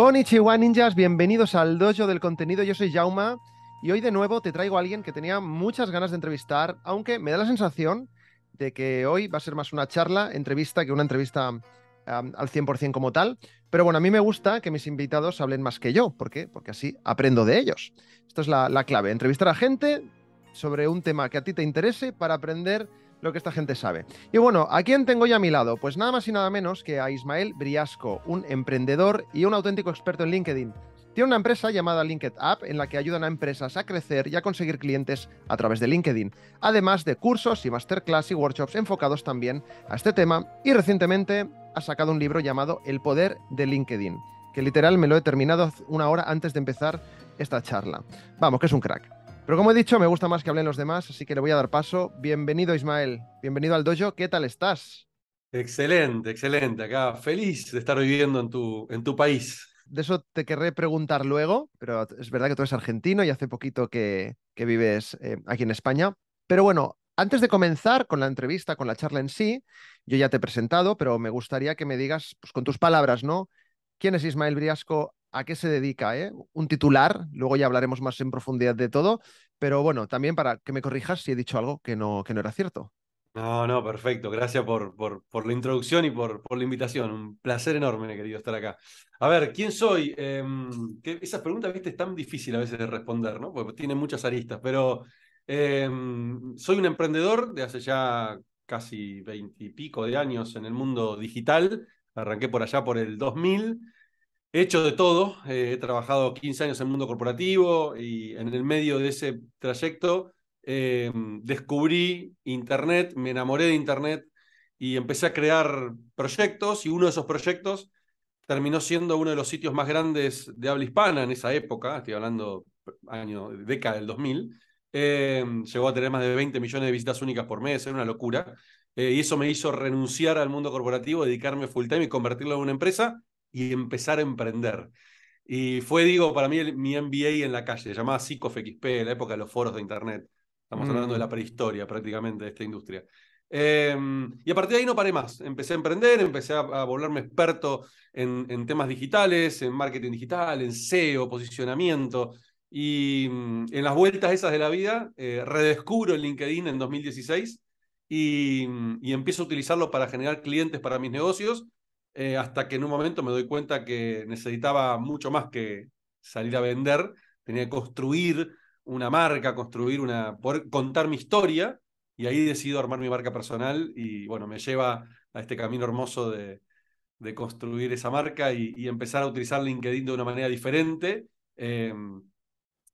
Konnichiwa ninjas, bienvenidos al dojo del contenido, yo soy Jauma y hoy de nuevo te traigo a alguien que tenía muchas ganas de entrevistar, aunque me da la sensación de que hoy va a ser más una charla, entrevista, que una entrevista al 100% como tal, pero bueno, a mí me gusta que mis invitados hablen más que yo, ¿por qué? Porque así aprendo de ellos. Esto es la, la clave, entrevistar a gente sobre un tema que a ti te interese para aprender lo que esta gente sabe. Y bueno, ¿a quién tengo ya a mi lado? Pues nada más y nada menos que a Ismael Briasco, un emprendedor y un auténtico experto en LinkedIn. Tiene una empresa llamada LinkedIn App en la que ayudan a empresas a crecer y a conseguir clientes a través de LinkedIn, además de cursos y masterclass y workshops enfocados también a este tema. Y recientemente ha sacado un libro llamado El poder de LinkedIn, que literal me lo he terminado una hora antes de empezar esta charla. Vamos, que es un crack. Pero como he dicho, me gusta más que hablen los demás, así que le voy a dar paso. Bienvenido, Ismael. Bienvenido al dojo. ¿Qué tal estás? Excelente, excelente. Acá feliz de estar viviendo en tu, en tu país. De eso te querré preguntar luego, pero es verdad que tú eres argentino y hace poquito que, vives eh, aquí en España. Pero bueno, antes de comenzar con la entrevista, con la charla en sí, yo ya te he presentado, pero me gustaría que me digas, pues con tus palabras, ¿no? ¿Quién es Ismael Briasco? ¿A qué se dedica? Eh? Un titular, luego ya hablaremos más en profundidad de todo, pero bueno, también para que me corrijas si he dicho algo que no, que no era cierto. No, no, perfecto. Gracias por, por, la introducción y por, por, la invitación. Un placer enorme, querido, estar acá. A ver, ¿quién soy? Em, que esa pregunta, viste, es tan difícil a veces de responder, ¿no? Porque tiene muchas aristas, pero em, soy un emprendedor de hace ya casi veintipico de años en el mundo digital. Arranqué por allá por el 2000. He hecho de todo, eh, he trabajado 15 años en el mundo corporativo y en el medio de ese trayecto eh, descubrí Internet, me enamoré de Internet y empecé a crear proyectos y uno de esos proyectos terminó siendo uno de los sitios más grandes de habla hispana en esa época, estoy hablando año, década del 2000, eh, llegó a tener más de 20 millones de visitas únicas por mes, era una locura, y eso me hizo renunciar al mundo corporativo, dedicarme full time y convertirlo en una empresa, y empezar a emprender. Y fue, digo, para mí mi MBA en la calle, llamada en la época de los foros de Internet. Estamos hablando de mm. la prehistoria prácticamente de esta industria. Em, y a partir de ahí no paré más. Empecé a emprender, empecé a, volverme experto en, temas digitales, en marketing digital, en SEO, posicionamiento. Y mm, en las vueltas esas de la vida, eh, redescubro el LinkedIn en 2016 y, mm, y, empiezo a utilizarlo para generar clientes para mis negocios eh, hasta que en un momento me doy cuenta que necesitaba mucho más que salir a vender, tenía que construir una marca, construir una, contar mi historia, y ahí decido armar mi marca personal y bueno, me lleva a este camino hermoso de, construir esa marca y, empezar a utilizar LinkedIn de una manera diferente eh,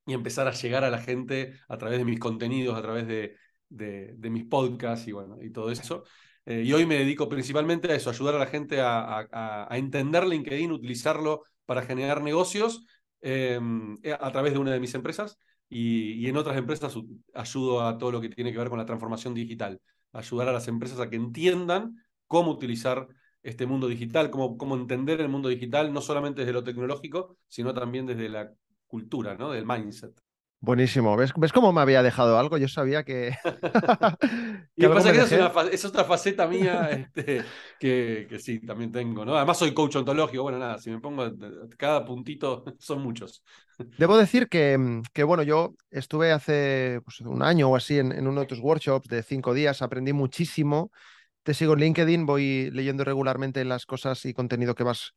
y empezar a llegar a la gente a través de mis contenidos, a través de, de, de mis podcasts y bueno, y todo eso. Eh, y hoy me dedico principalmente a eso, ayudar a la gente a, entender LinkedIn, utilizarlo para generar negocios eh, eh, a través de una de mis empresas y, en otras empresas ayudo a todo lo que tiene que ver con la transformación digital, ayudar a las empresas a que entiendan cómo utilizar este mundo digital, cómo, cómo entender el mundo digital, no solamente desde lo tecnológico, sino también desde la cultura, ¿no? del mindset. Buenísimo. ¿Ves, ¿Ves cómo me había dejado algo? Yo sabía que. pasa que es, otra faceta mía este, que, que, sí, también tengo. ¿no? Además, soy coach ontológico. Bueno, nada, si me pongo cada puntito, son muchos. Debo decir que, mm, que bueno, yo estuve hace pues, un año o así en, en uno de tus workshops de cinco días, aprendí muchísimo. Te sigo en LinkedIn, voy leyendo regularmente las cosas y contenido que vas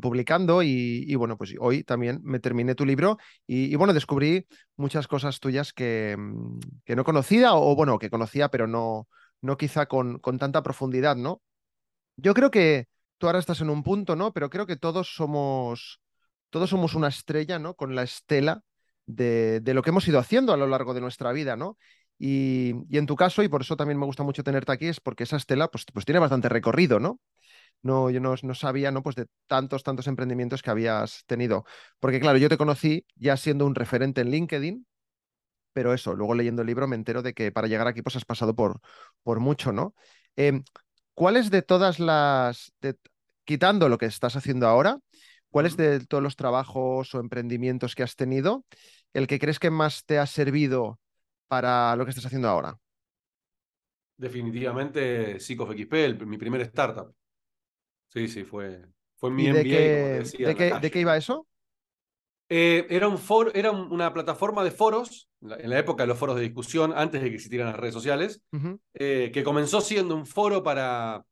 publicando y, bueno, pues hoy también me terminé tu libro y, bueno, descubrí muchas cosas tuyas que, mm, que, no conocía o bueno, que conocía, pero no, no quizá con, con tanta profundidad, ¿no? Yo creo que tú ahora estás en un punto, ¿no? Pero creo que todos somos, todos somos una estrella, ¿no? Con la estela de, de lo que hemos ido haciendo a lo largo de nuestra vida, ¿no? Y, y, en tu caso, y por eso también me gusta mucho tenerte aquí, es porque esa estela pues, pues tiene bastante recorrido, ¿no? no, yo no, no, sabía ¿no? Pues de tantos, tantos emprendimientos que habías tenido. Porque claro, yo te conocí ya siendo un referente en LinkedIn, pero eso, luego leyendo el libro me entero de que para llegar aquí pues has pasado por, por mucho, ¿no? Eh, ¿Cuáles de todas las, quitando lo que estás haciendo ahora, ¿cuál es de todos los trabajos o emprendimientos que has tenido, el que crees que más te ha servido para lo que estás haciendo ahora? Definitivamente Psicofxp, mi primer startup. Sí, sí, fue, fue mi de, decía, de, ¿De qué iba eso? Eh, era, un foro, era una plataforma de foros, en la época de los foros de discusión, antes de que existieran las redes sociales, eh, que comenzó siendo un foro para,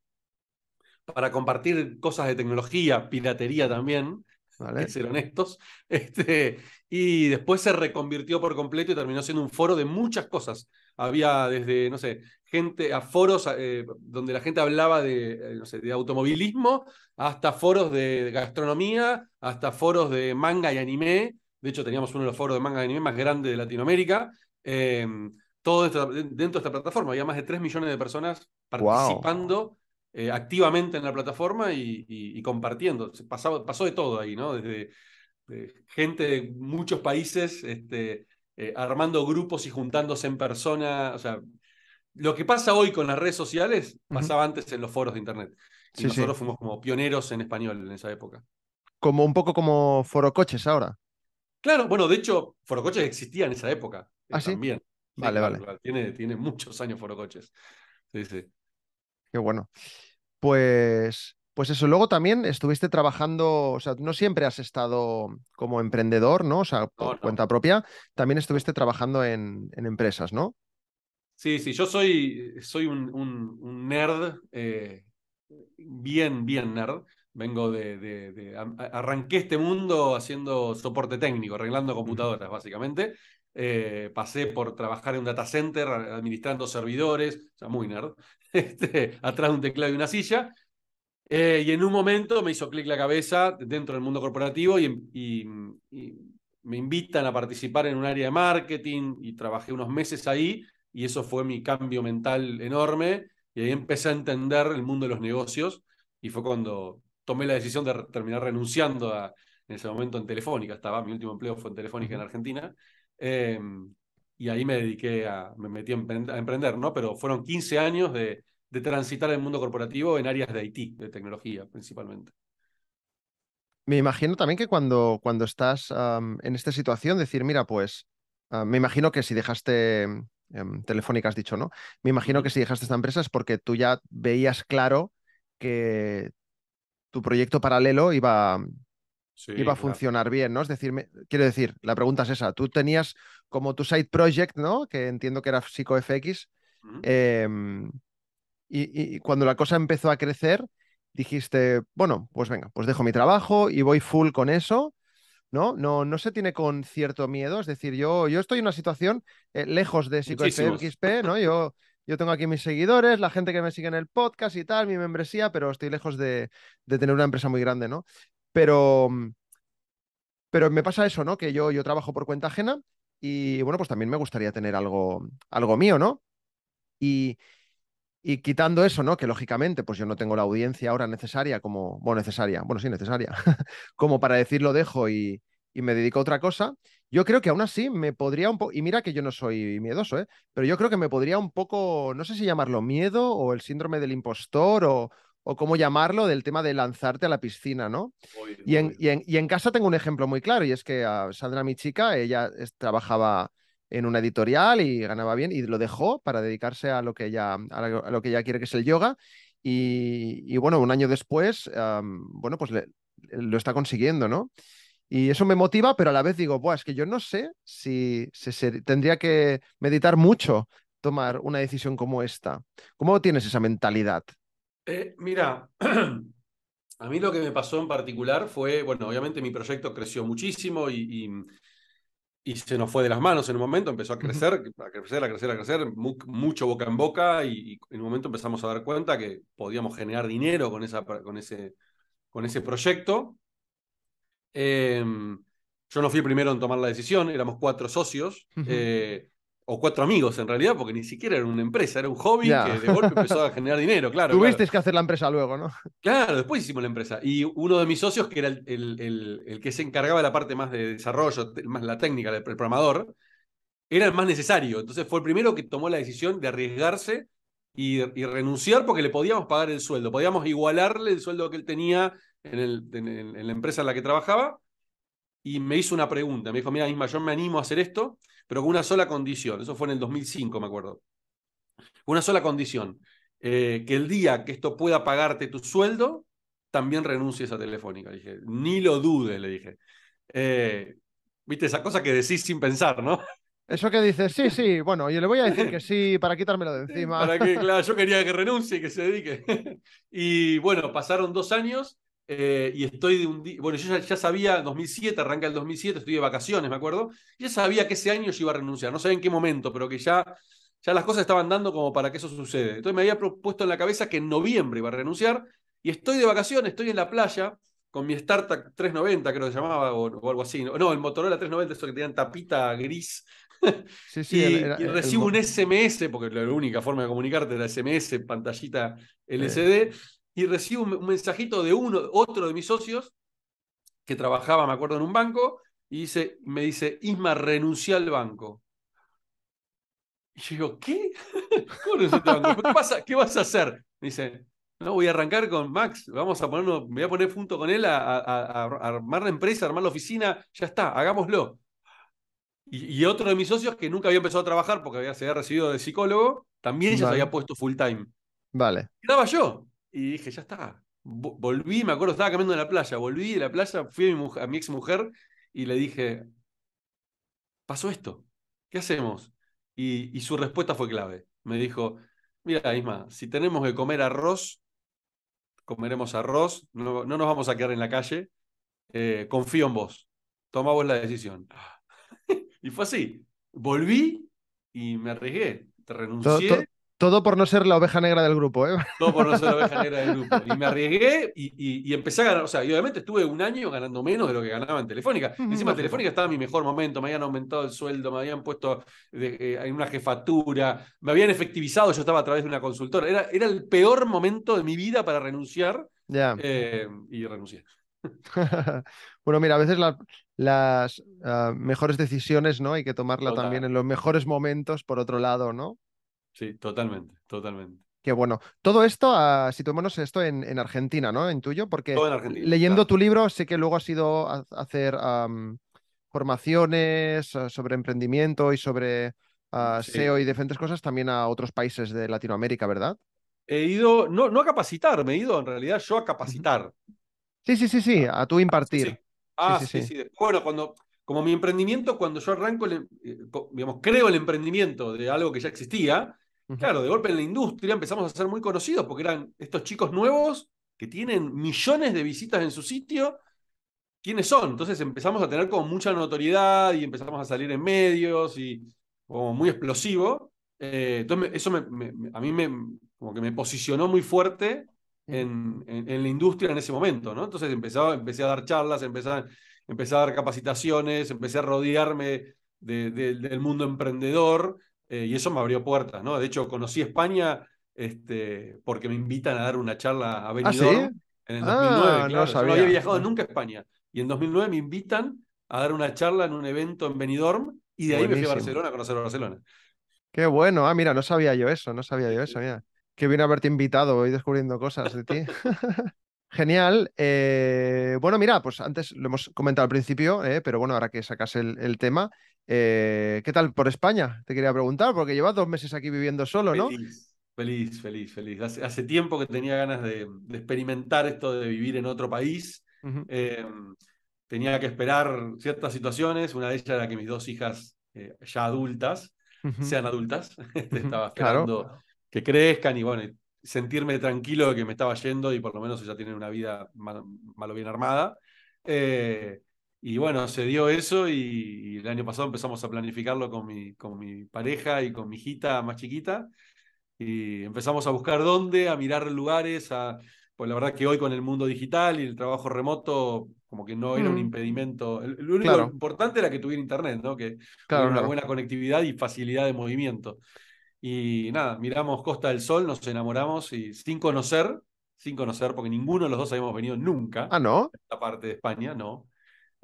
para compartir cosas de tecnología, piratería también, ¿Vale? ser honestos, este, y después se reconvirtió por completo y terminó siendo un foro de muchas cosas. Había desde, no sé, gente, a foros eh, donde la gente hablaba eh, de, automovilismo, hasta foros de gastronomía, hasta foros de manga y anime. De hecho, teníamos uno de los foros de manga y anime más grande de Latinoamérica. Em, todo dentro de esta plataforma. Había más de 3 millones de personas participando eh, activamente en la plataforma y, compartiendo. pasó de todo ahí, ¿no? Desde gente de muchos países este, armando grupos y juntándose en persona. O sea, lo que pasa hoy con las redes sociales pasaba antes en los foros de Internet. Y nosotros fuimos como pioneros en español en esa época. Como un poco como forocoches ahora. Claro, bueno, de hecho, foro coches existía en esa época. Eh, ¿Ah, también. Vale, vale. Tiene, muchos años forocoches coches. Sí, sí. Qué bueno. Pues, pues eso, luego también estuviste trabajando, o sea, no siempre has estado como emprendedor, ¿no? O sea, por cuenta propia, también estuviste trabajando en empresas, ¿no? Sí, sí, yo soy, soy un, nerd, eh, bien, bien nerd. Vengo de, Arranqué este mundo haciendo soporte técnico, arreglando computadoras, básicamente. Eh, pasé por trabajar en un data center, administrando servidores, o sea, muy nerd, este, atrás de un teclado y una silla. Eh, y en un momento me hizo clic la cabeza dentro del mundo corporativo em, y me invitan a participar en un área de marketing y trabajé unos meses ahí y eso fue mi cambio mental enorme y ahí empecé a entender el mundo de los negocios y fue cuando tomé la decisión de terminar renunciando en ese momento en Telefónica, estaba mi último empleo fue en Telefónica en Argentina. Em, y ahí me dediqué a, me metí a emprender, ¿no? Pero fueron 15 años de, de transitar el mundo corporativo en áreas de IT, de tecnología principalmente. Me imagino también que cuando, cuando estás en esta situación, decir, mira, pues, ah, me imagino que si dejaste Em, telefónica has dicho, ¿no? Me imagino que si dejaste esta empresa es porque tú ya veías claro que tu proyecto paralelo iba, iba a funcionar bien, ¿no? Es decir, quiero decir, la pregunta es esa. Tú tenías como tu side project, ¿no? Que entiendo que era PsicoFX. Em, y, cuando la cosa empezó a crecer, dijiste, bueno, pues venga, pues dejo mi trabajo y voy full con eso ¿no? No, no se tiene con cierto miedo. Es decir, yo, yo estoy en una situación eh, lejos de PsicoFXP, ¿no? Yo, yo tengo aquí mis seguidores, la gente que me sigue en el podcast y tal, mi membresía, pero estoy lejos de, de tener una empresa muy grande, ¿no? Pero, mm, pero me pasa eso, ¿no? Que yo, yo trabajo por cuenta ajena y bueno, pues también me gustaría tener algo, algo mío, ¿no? Y, y quitando eso, ¿no? Que lógicamente, pues yo no tengo la audiencia ahora necesaria como, bueno, necesaria, bueno, sí, necesaria, como para decirlo dejo y, y, me dedico a otra cosa, yo creo que aún así me podría un poco, y mira que yo no soy miedoso, ¿eh? Pero yo creo que me podría un poco, no sé si llamarlo miedo o el síndrome del impostor o, cómo llamarlo, del tema de lanzarte a la piscina, ¿no? y, en, y, en, casa tengo un ejemplo muy claro, y es que a ah, Sandra, mi chica, ella trabajaba en una editorial y ganaba bien y lo dejó para dedicarse a lo que ella, a lo que ella quiere que es el yoga. Y, bueno, un año después, bueno, pues lo está consiguiendo, ¿no? Y eso me motiva, pero a la vez digo, pues es que yo no sé si, tendría que meditar mucho tomar una decisión como esta. ¿Cómo tienes esa mentalidad? Eh, mira, a mí lo que me pasó en particular fue, bueno, obviamente mi proyecto creció muchísimo y, y y se nos fue de las manos en un momento, empezó a crecer, a crecer, a crecer, a crecer, mucho boca en boca y, en un momento empezamos a dar cuenta que podíamos generar dinero con, esa, con, ese, con ese proyecto. Em, yo no fui el primero en tomar la decisión, éramos cuatro socios o cuatro amigos en realidad, porque ni siquiera era una empresa, era un hobby que de golpe empezó a generar dinero, claro. Tuviste que hacer la empresa luego, ¿no? Claro, después hicimos la empresa. Y uno de mis socios, que era el, el, que se encargaba de la parte más de desarrollo, más la técnica, el programador, era el más necesario. Entonces fue el primero que tomó la decisión de arriesgarse y, renunciar porque le podíamos pagar el sueldo, podíamos igualarle el sueldo que él tenía en, en la empresa en la que trabajaba y me hizo una pregunta. Me dijo, mira, Isma, yo me animo a hacer esto, pero con una sola condición. Eso fue en el 2005, me acuerdo. Una sola condición. Eh, que el día que esto pueda pagarte tu sueldo, también renuncies a Telefónica. dije, ni lo dude, le dije. Eh, Viste, esa cosa que decís sin pensar, ¿no? Eso que dices, sí, sí, bueno, yo le voy a decir que sí para quitármelo de encima. Para que, claro, yo quería que renuncie y que se dedique. Y bueno, pasaron dos años eh, y estoy de un día, bueno, yo ya, sabía, 2007, arranca el 2007, estoy de vacaciones, me acuerdo, ya sabía que ese año yo iba a renunciar, no sabía en qué momento, pero que ya, ya las cosas estaban dando como para que eso sucede. Entonces me había propuesto en la cabeza que en noviembre iba a renunciar y estoy de vacaciones, estoy en la playa con mi Startup 390, creo que se llamaba, o, algo así, no, el Motorola 390, eso que tenían tapita gris. y, recibo un SMS, porque la única forma de comunicarte era SMS, pantallita LCD y recibo un mensajito de uno, otro de mis socios, que trabajaba, me acuerdo, en un banco, y dice, me dice, Isma, renuncié al banco. Y yo digo, ¿qué? ¿Cómo banco? ¿Qué, pasa? ¿Qué vas a hacer? Me dice, no, voy a arrancar con Max, vamos a me voy a poner junto con él a, armar la empresa, a armar la oficina, ya está, hagámoslo. Y, otro de mis socios que nunca había empezado a trabajar porque había, se había recibido de psicólogo, también ya se había puesto full time. Vale. Estaba yo y dije, ya está. Volví, me acuerdo, estaba caminando en la playa, volví de la playa, fui a mi, ex mujer y le dije, pasó esto, ¿qué hacemos? Y, su respuesta fue clave. Me dijo, mira, Isma, si tenemos que comer arroz, comeremos arroz, no, no nos vamos a quedar en la calle, eh, confío en vos, toma vos la decisión. Ah, y fue así, volví y me arriesgué, renuncié. Todo por no ser la oveja negra del grupo, ¿eh? Todo por no ser la oveja negra del grupo. Y me arriesgué y, empecé a ganar. O sea, y obviamente estuve un año ganando menos de lo que ganaba en Telefónica. Encima, Telefónica estaba en mi mejor momento. Me habían aumentado el sueldo, me habían puesto de, eh, en una jefatura, me habían efectivizado. Yo estaba a través de una consultora. Era, era el peor momento de mi vida para renunciar. Ya. Eh, y renuncié. bueno, mira, a veces las ah, mejores decisiones, ¿no? Hay que tomarla también en los mejores momentos, por otro lado, ¿no? Sí, totalmente, totalmente. Qué bueno. Todo esto, si ah, situémonos esto en, Argentina, ¿no? En tuyo, porque leyendo tu libro sé que luego has ido a, hacer formaciones ah, sobre emprendimiento y sobre ah, SEO y diferentes cosas también a otros países de Latinoamérica, ¿verdad? He ido, no, no a capacitar, me he ido en realidad yo a capacitar. Sí, sí, sí, sí, a tú impartir. Ah, sí, sí. Bueno, cuando, como mi emprendimiento, cuando yo arranco, em, eh, digamos, creo el emprendimiento de algo que ya existía, Claro, de golpe en la industria empezamos a ser muy conocidos porque eran estos chicos nuevos que tienen millones de visitas en su sitio. ¿Quiénes son? Entonces empezamos a tener como mucha notoriedad y empezamos a salir en medios y como muy explosivo. Eh, entonces eso a mí me, como que me posicionó muy fuerte en, en, la industria en ese momento, ¿no? Entonces empecé a dar charlas, empecé a, dar capacitaciones, empecé a rodearme del mundo emprendedor eh, y eso me abrió puertas, ¿no? De hecho, conocí España este, porque me invitan a dar una charla a ¿Ah, Benidorm en el 2009. Ah, no, había viajado nunca a España. Y en 2009 me invitan a dar una charla en un evento en Benidorm y de ahí me fui a Barcelona a conocer a Barcelona. Qué bueno. Ah, mira, no sabía yo eso, no sabía yo eso, mira. Qué bien haberte invitado, voy descubriendo cosas de ti. Genial. Eh, bueno, mira, pues antes lo hemos comentado al principio, eh, pero bueno, ahora que sacas el tema, eh, ¿Qué tal por España? Te quería preguntar, porque llevas dos meses aquí viviendo solo, ¿no? Feliz, feliz, feliz. Hace, tiempo que tenía ganas de, experimentar esto de vivir en otro país. Eh, tenía que esperar ciertas situaciones. Una de ellas era que mis dos hijas eh, ya adultas sean adultas. Este, estaba esperando que crezcan y bueno, sentirme tranquilo de que me estaba yendo y por lo menos ya tienen una vida mal, o bien armada. Y bueno, se dio eso y, el año pasado empezamos a planificarlo con mi, con mi pareja y con mi hijita más chiquita. Y empezamos a buscar dónde, a mirar lugares, a, pues la verdad que hoy con el mundo digital y el trabajo remoto, como que no era un mm. impedimento. Lo único importante era que tuviera internet, ¿no? Que claro, tuviera una buena conectividad y facilidad de movimiento. Y nada, miramos Costa del Sol, nos enamoramos y sin conocer, sin conocer, porque ninguno de los dos habíamos venido nunca. Ah, no. A esta parte de España, no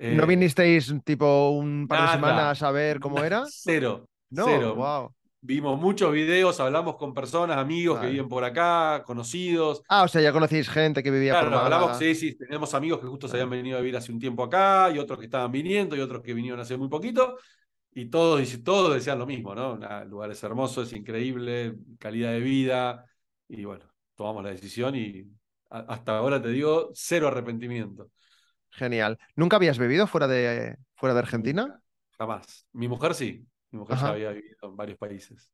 eh, ¿No vinisteis tipo un par de semanas a ver cómo era? Cero. No, cero. Wow. Vimos muchos videos, hablamos con personas, amigos que viven por acá, conocidos. Ah, o sea, ya conocéis gente que vivía por acá. Hablamos, sí, sí, tenemos amigos que justo se habían venido a vivir hace un tiempo acá, y otros que estaban viniendo, y otros que vinieron hace muy poquito, y todos, todos decían lo mismo, ¿no? El lugar hermoso, es increíble, calidad de vida, y bueno, tomamos la decisión y hasta ahora te digo, cero arrepentimiento. Genial. ¿Nunca habías vivido fuera de, fuera de Argentina? Jamás. Mi mujer sí. Mi mujer ya había vivido en varios países.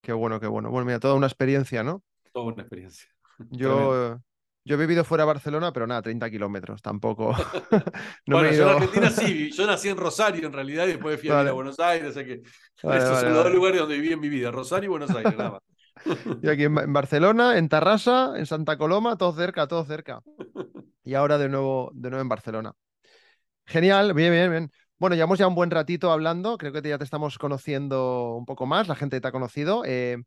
Qué bueno, qué bueno. Bueno, mira, toda una experiencia, ¿no? Toda una experiencia. Yo, yo he vivido fuera de Barcelona, pero nada, 30 kilómetros, tampoco. no bueno, yo en Argentina sí, yo nací en Rosario en realidad y después fui a, Buenos Aires, o sea que estos los dos lugares donde viví en mi vida, Rosario y Buenos Aires, nada más. aquí en Barcelona, en Tarrasa, en Santa Coloma, todo cerca, todo cerca y ahora de nuevo, de nuevo en Barcelona. Genial, bien, bien, bien. Bueno, llevamos ya un buen ratito hablando, creo que ya te estamos conociendo un poco más, la gente te ha conocido. Eh,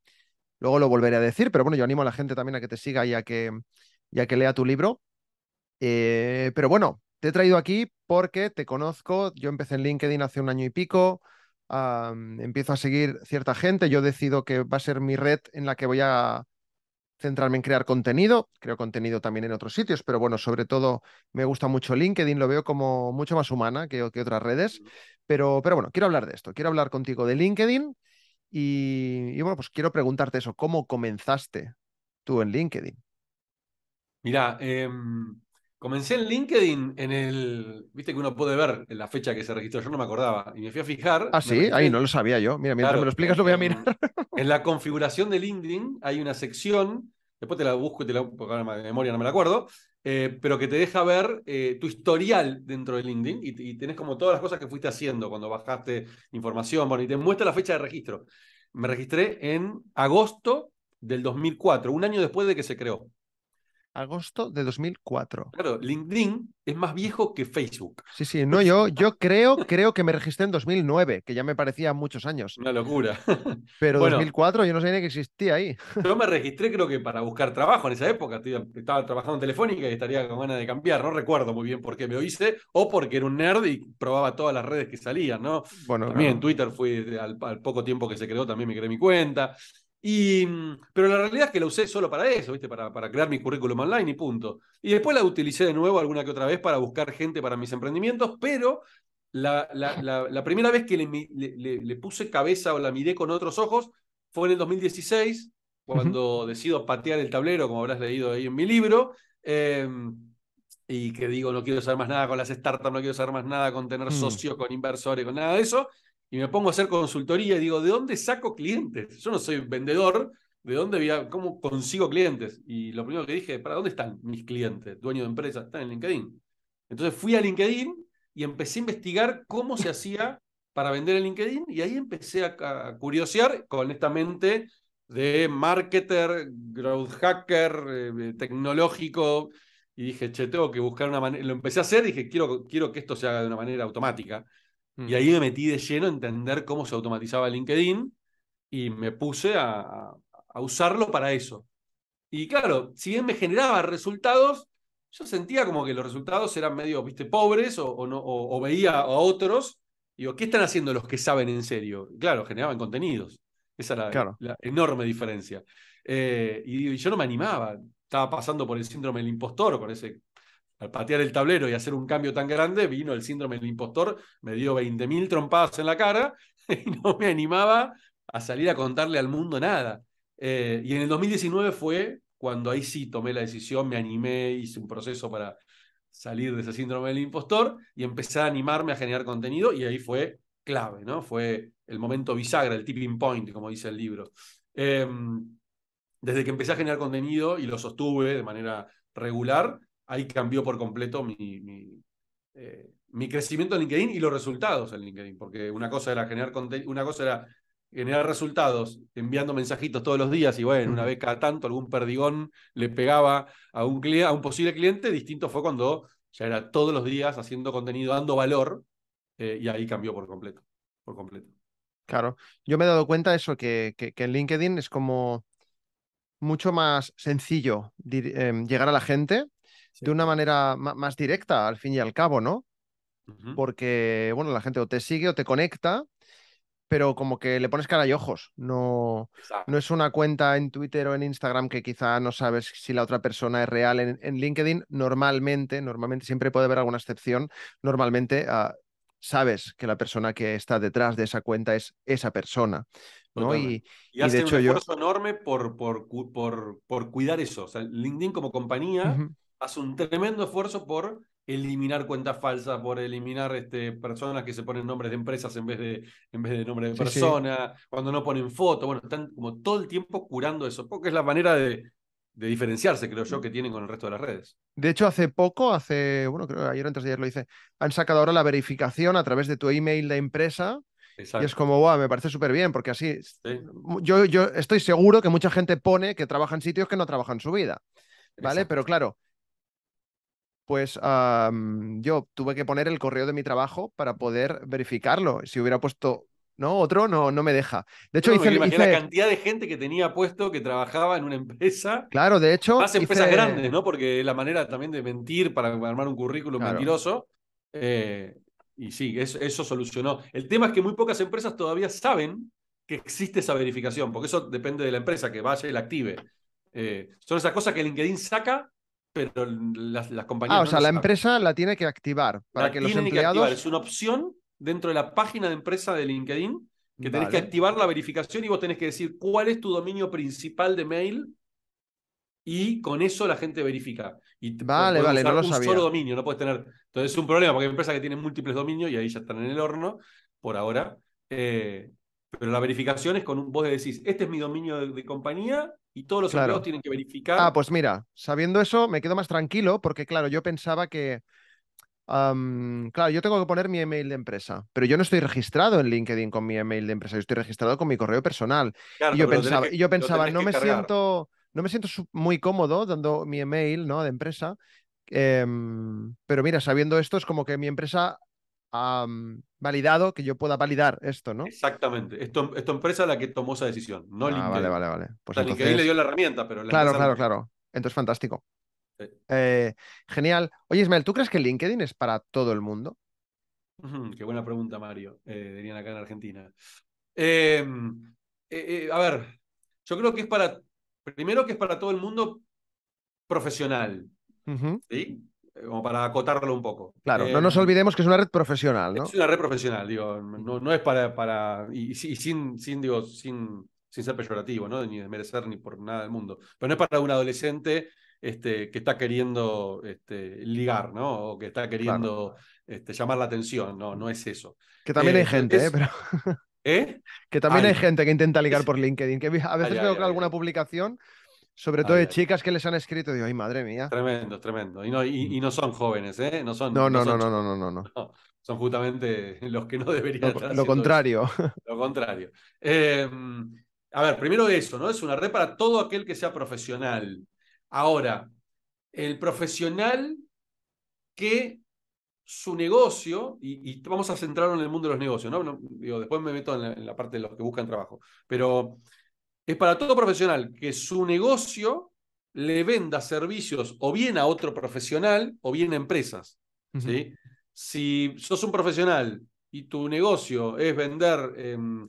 luego lo volveré a decir, pero bueno, yo animo a la gente también a que te siga y a que, que lea tu libro. Eh, pero bueno, te he traído aquí porque te conozco, yo empecé en LinkedIn hace un año y pico, empiezo a seguir cierta gente, yo decido que va a ser mi red en la que voy a centrarme en crear contenido, creo contenido también en otros sitios, pero bueno, sobre todo me gusta mucho LinkedIn, lo veo como mucho más humana que, otras redes, pero, pero bueno, quiero hablar de esto, quiero hablar contigo de LinkedIn y, y bueno, pues quiero preguntarte eso, ¿cómo comenzaste tú en LinkedIn? Mira, em, Comencé en LinkedIn en el. Viste que uno puede ver la fecha que se registró, yo no me acordaba. Y me fui a fijar. Ah, sí, ahí no lo sabía yo. Mira, mientras me lo explicas, lo voy a mirar. En la configuración de LinkedIn hay una sección, después te la busco y te la porque de memoria no me la acuerdo, eh, pero que te deja ver eh, tu historial dentro de LinkedIn y, y, tenés como todas las cosas que fuiste haciendo cuando bajaste información, bueno, y te muestra la fecha de registro. Me registré en agosto del 2004, un año después de que se creó agosto de 2004. Claro, LinkedIn es más viejo que Facebook. Sí, sí, no, yo, yo creo, creo que me registré en 2009, que ya me parecía muchos años. Una locura. Pero en 2004 yo no sabía que existía ahí. Yo me registré creo que para buscar trabajo en esa época, estaba trabajando en Telefónica y estaría con ganas de cambiar, no recuerdo muy bien por qué me lo hice, o porque era un nerd y probaba todas las redes que salían, ¿no? Bueno, también en Twitter fui al poco tiempo que se creó, también me creé mi cuenta. Y, mm, pero la realidad es que la usé solo para eso, ¿viste? Para, crear mi currículum online y punto. Y después la utilicé de nuevo alguna que otra vez para buscar gente para mis emprendimientos, pero la, primera vez que le, le, puse cabeza o la miré con otros ojos fue en el 2016, cuando decido patear el tablero, como habrás leído ahí en mi libro, em, y que digo, no quiero saber más nada con las startups, no quiero saber más nada con tener mm. socios, con inversores, con nada de eso y me pongo a hacer consultoría y digo, ¿de dónde saco clientes? Yo no soy vendedor, ¿de dónde voy cómo consigo clientes? Y lo primero que dije, ¿para dónde están mis clientes? Dueños de empresas, están en LinkedIn. Entonces fui a LinkedIn y empecé a investigar cómo se hacía para vender en LinkedIn y ahí empecé a, curiosear con esta mente de marketer, growth hacker, eh, tecnológico, y dije, che, tengo que buscar una manera, lo empecé a hacer, dije, quiero, quiero que esto se haga de una manera automática. Mm. Y ahí me metí de lleno a entender cómo se automatizaba LinkedIn y me puse a, usarlo para eso. Y claro, si bien me generaba resultados, yo sentía como que los resultados eran medio, viste, pobres o, no, o, veía a otros. Digo, ¿qué están haciendo los que saben en serio? claro, generaban contenidos. Esa era la, enorme diferencia. Eh, y, yo no me animaba. Estaba pasando por el síndrome del impostor por ese al patear el tablero y hacer un cambio tan grande, vino el síndrome del impostor, me dio 20.000 trompadas en la cara y no me animaba a salir a contarle al mundo nada. Eh, y en el 2019 fue cuando ahí sí tomé la decisión, me animé, hice un proceso para salir de ese síndrome del impostor y empecé a animarme a generar contenido y ahí fue clave, ¿no? Fue el momento bisagra, el tipping point, como dice el libro. Em, desde que empecé a generar contenido y lo sostuve de manera regular, ahí cambió por completo mi, eh, mi, crecimiento en LinkedIn y los resultados en LinkedIn, porque una cosa era generar una cosa era generar resultados enviando mensajitos todos los días y bueno, una vez cada tanto algún perdigón le pegaba a un, a un posible cliente, distinto fue cuando ya era todos los días haciendo contenido, dando valor, eh, y ahí cambió por completo, por completo. Claro, yo me he dado cuenta de eso, que, en LinkedIn es como mucho más sencillo em, llegar a la gente de una manera más directa, al fin y al cabo, ¿no? Porque, bueno, la gente o te sigue o te conecta, pero como que le pones cara y ojos. No, no es una cuenta en Twitter o en Instagram que quizá no sabes si la otra persona es real. En, LinkedIn, normalmente, normalmente, siempre puede haber alguna excepción, normalmente ah, sabes que la persona que está detrás de esa cuenta es esa persona. ¿no? Y, hace un esfuerzo enorme por, por, cuidar eso. O sea, LinkedIn como compañía hace un tremendo esfuerzo por eliminar cuentas falsas, por eliminar este, personas que se ponen nombres de empresas en vez de, en vez de nombre de persona, cuando no ponen fotos, bueno, están como todo el tiempo curando eso, porque es la manera de, diferenciarse, creo yo, que tienen con el resto de las redes. De hecho, hace poco, hace, bueno, creo que ayer antes de ayer lo hice, han sacado ahora la verificación a través de tu email de empresa. Y es como, wow, me parece súper bien, porque así, yo, yo estoy seguro que mucha gente pone que trabaja en sitios que no trabajan su vida, ¿vale? Pero claro, pues ah, mm, yo tuve que poner el correo de mi trabajo para poder verificarlo. Si hubiera puesto ¿no? Otro no, no me deja. De hecho, la cantidad de gente que tenía puesto que trabajaba en una empresa. Claro, de hecho. Más empresas grandes, ¿no? Porque la manera también de mentir para armar un currículum mentiroso. Eh, y sí, eso, solucionó. El tema es que muy pocas empresas todavía saben que existe esa verificación, porque eso depende de la empresa que vaya y la active. Eh, son esas cosas que LinkedIn saca pero las, compañías. Ah, o sea, la empresa la tiene que activar para que los empleados. Que activar. Es una opción dentro de la página de empresa de LinkedIn que tenés que activar la verificación y vos tenés que decir cuál es tu dominio principal de mail y con eso la gente verifica. Y vale, vale, no lo un solo dominio, no puedes tener. Entonces es un problema porque hay empresas que tienen múltiples dominios y ahí ya están en el horno por ahora. Eh, pero la verificación es con un, vos decís, este es mi dominio de compañía y todos los empleados tienen que ah, verificar. Ah, pues mira, sabiendo eso me quedo más tranquilo porque, claro, yo pensaba que. claro, yo tengo que poner mi email de empresa, pero yo no estoy registrado en LinkedIn con mi email de empresa, yo estoy registrado con mi correo personal. y, yo pensaba, yo pensaba, no me siento, no me siento muy cómodo dando mi email ¿no? de empresa. Em, pero mira, sabiendo esto, es como que mi empresa validado, que yo pueda validar esto, ¿no? Exactamente. Es tu, es empresa la que tomó esa decisión, no ah, LinkedIn. Vale, vale, vale. entonces... Pues LinkedIn le dio la herramienta, pero... La claro, claro, claro. Entonces, fantástico. Eh, genial. Oye, Ismael, ¿tú crees que LinkedIn es para todo el mundo? qué buena pregunta, Mario. Eh, dirían acá en Argentina. Em, eh, eh, a ver, yo creo que es para, primero que es para todo el mundo profesional. ¿sí? Eh, como para acotarlo un poco. Claro, no eh, nos olvidemos que es una red profesional, ¿no? Es una red profesional, digo, no, no es para, para y, sin, sin, digo, sin, sin ser peyorativo, ¿no? Ni desmerecer ni por nada del mundo, pero no es para un adolescente este, que está queriendo este, ligar, ¿no? O que está queriendo este, llamar la atención, no, no es eso. Que también eh, hay gente, ¿eh? ¿Eh? Que también hay, gente que intenta ligar por LinkedIn, que a veces veo que alguna publicación sobre todo de chicas que les han escrito, digo, ay, madre mía. Tremendo, tremendo. Y no, y, no son jóvenes, ¿eh? No son. No, no, no, no, no, no, no, no, Son justamente los que no deberían. Lo, contrario. Lo contrario. Em, a ver, primero eso, ¿no? Es una red para todo aquel que sea profesional. Ahora, el profesional que su negocio, y, vamos a centrarlo en el mundo de los negocios, ¿no? digo, después me meto en la parte de los que buscan trabajo, pero es para todo profesional que su negocio le venda servicios o bien a otro profesional o bien a empresas. ¿sí? Si sos un profesional y tu negocio es vender, em,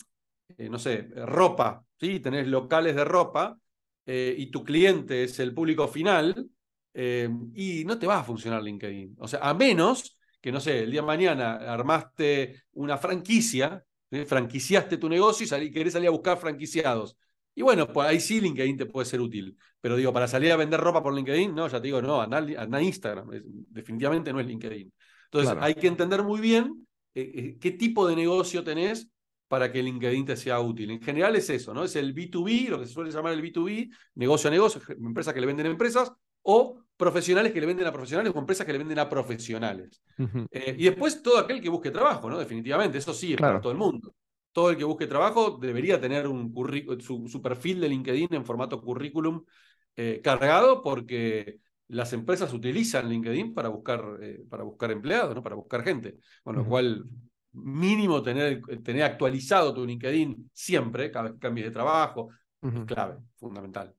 eh, no sé, ropa, ¿sí? tenés locales de ropa eh, y tu cliente es el público final, em, y no te va a funcionar LinkedIn. O sea, a menos que, no sé, el día de mañana armaste una franquicia, franquiciaste tu negocio y querés salir a buscar franquiciados. Y bueno, pues ahí sí LinkedIn te puede ser útil. Pero digo, para salir a vender ropa por LinkedIn, no, ya te digo, no, anda a Instagram. definitivamente no es LinkedIn. Entonces, hay que entender muy bien eh, eh, qué tipo de negocio tenés para que LinkedIn te sea útil. En general es eso, ¿no? Es el B2B, lo que se suele llamar el B2B, negocio a negocio, empresas que le venden a empresas, o profesionales que le venden a profesionales o empresas que le venden a profesionales. Eh, y después todo aquel que busque trabajo, ¿no? Definitivamente, eso sí, es para todo el mundo todo el que busque trabajo debería tener un su, perfil de LinkedIn en formato currículum eh, cargado porque las empresas utilizan LinkedIn para buscar, eh, para buscar empleados, ¿no? para buscar gente. Con lo cual, mínimo tener, tener actualizado tu LinkedIn siempre, cada vez que cambies de trabajo, es clave, fundamental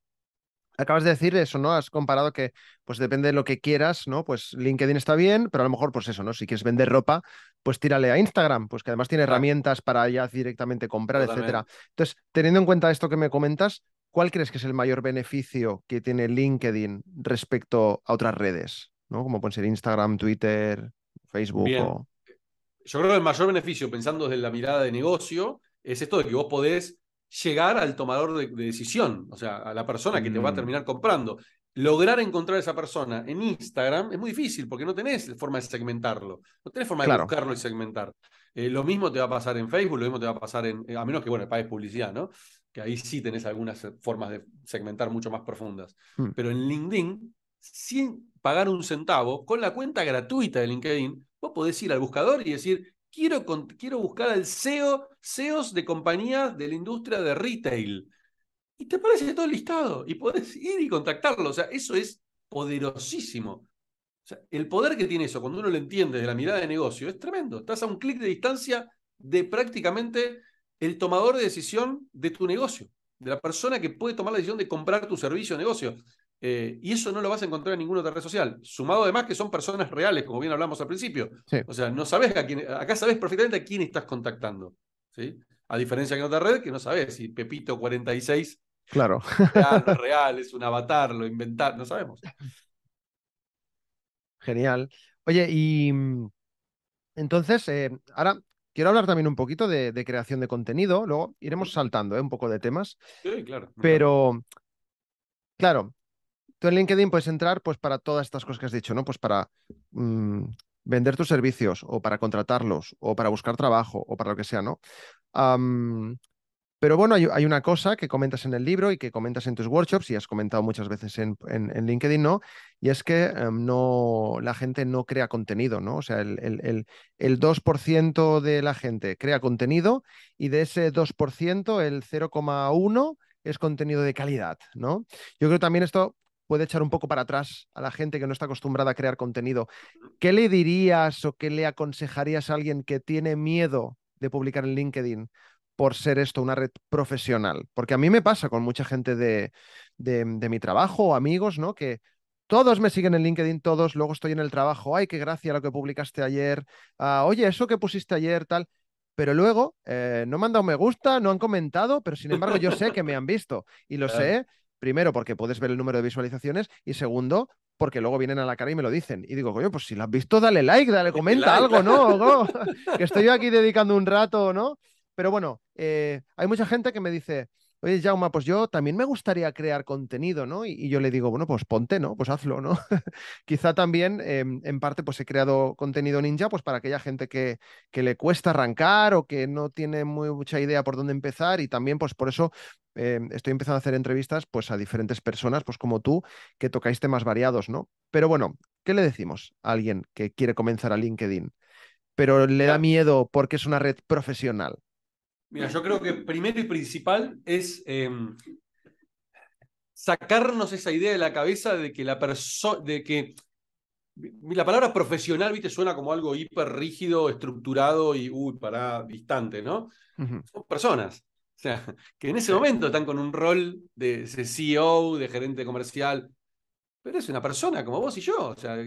acabas de decir eso, ¿no? Has comparado que, pues depende de lo que quieras, ¿no? Pues LinkedIn está bien, pero a lo mejor, pues eso, ¿no? Si quieres vender ropa, pues tírale a Instagram, pues que además tiene herramientas para ya directamente comprar, etcétera. Entonces, teniendo en cuenta esto que me comentas, ¿cuál crees que es el mayor beneficio que tiene LinkedIn respecto a otras redes, ¿no? Como pueden ser Instagram, Twitter, Facebook. O... Yo creo que el mayor beneficio, pensando desde la mirada de negocio, es esto de que vos podés llegar al tomador de, decisión, o sea, a la persona que te va a mm. terminar comprando. Lograr encontrar a esa persona en Instagram es muy difícil porque no tenés forma de segmentarlo, no tenés forma de buscarlo y segmentar. Eh, lo mismo te va a pasar en Facebook, lo mismo te va a pasar en, eh, a menos que, bueno, pagues publicidad, ¿no? Que ahí sí tenés algunas eh, formas de segmentar mucho más profundas. Mm. Pero en LinkedIn, sin pagar un centavo, con la cuenta gratuita de LinkedIn, vos podés ir al buscador y decir, Quiero, buscar al CEO, CEOs de compañías de la industria de retail. Y te parece todo listado y puedes ir y contactarlo. O sea, eso es poderosísimo. O sea, el poder que tiene eso, cuando uno lo entiende de la mirada de negocio, es tremendo. Estás a un clic de distancia de prácticamente el tomador de decisión de tu negocio, de la persona que puede tomar la decisión de comprar tu servicio o negocio. Eh, y eso no lo vas a encontrar en ninguna otra red social. Sumado además que son personas reales, como bien hablamos al principio. O sea, no sabes a quién, acá sabes perfectamente a quién estás contactando. ¿sí? A diferencia que en otra red, que no sabes si Pepito 46 claro. real, es un avatar, lo inventar, no sabemos. Genial. Oye, y mm, entonces, eh, ahora quiero hablar también un poquito de, creación de contenido, luego iremos saltando eh, un poco de temas. Sí, claro. Pero, claro, tú en LinkedIn puedes entrar pues para todas estas cosas que has dicho, ¿no? Pues para mm, vender tus servicios o para contratarlos o para buscar trabajo o para lo que sea, ¿no? pero bueno, hay, una cosa que comentas en el libro y que comentas en tus workshops y has comentado muchas veces en, LinkedIn, ¿no? Y es que em, no, la gente no crea contenido, ¿no? O sea, el 2% de la gente crea contenido y de ese 2%, el 0,1% es contenido de calidad, ¿no? Yo creo también esto puede echar un poco para atrás a la gente que no está acostumbrada a crear contenido. ¿Qué le dirías o qué le aconsejarías a alguien que tiene miedo de publicar en LinkedIn por ser esto una red profesional? Porque a mí me pasa con mucha gente de, de, mi trabajo, o amigos, ¿no? Que todos me siguen en LinkedIn, todos, luego estoy en el trabajo, ay, qué gracia lo que publicaste ayer, ah, oye, eso que pusiste ayer, tal. Pero luego eh, no me han dado me gusta, no han comentado, pero sin embargo yo sé que me han visto y lo sé Primero, porque puedes ver el número de visualizaciones y segundo, porque luego vienen a la cara y me lo dicen. Y digo, coño, pues si lo has visto, dale like, dale, comenta algo, ¿no? que estoy yo aquí dedicando un rato, ¿no? Pero bueno, eh, hay mucha gente que me dice, oye, Jauma, pues yo también me gustaría crear contenido, ¿no? Y, yo le digo, bueno, pues ponte, ¿no? Pues hazlo, ¿no? Quizá también, em, en parte, pues he creado contenido ninja, pues para aquella gente que, le cuesta arrancar o que no tiene muy, mucha idea por dónde empezar y también, pues por eso em, estoy empezando a hacer entrevistas pues a diferentes personas, pues como tú, que tocáis temas variados, ¿no? Pero bueno, ¿qué le decimos a alguien que quiere comenzar a LinkedIn, pero le da miedo porque es una red profesional? Mira, yo creo que primero y principal es eh, sacarnos esa idea de la cabeza de que la persona, de que la palabra profesional, viste, suena como algo hiper rígido, estructurado y, uy, para distante, ¿no? Son personas. O sea, que en ese momento están con un rol de CEO, de gerente comercial, pero es una persona como vos y yo. O sea,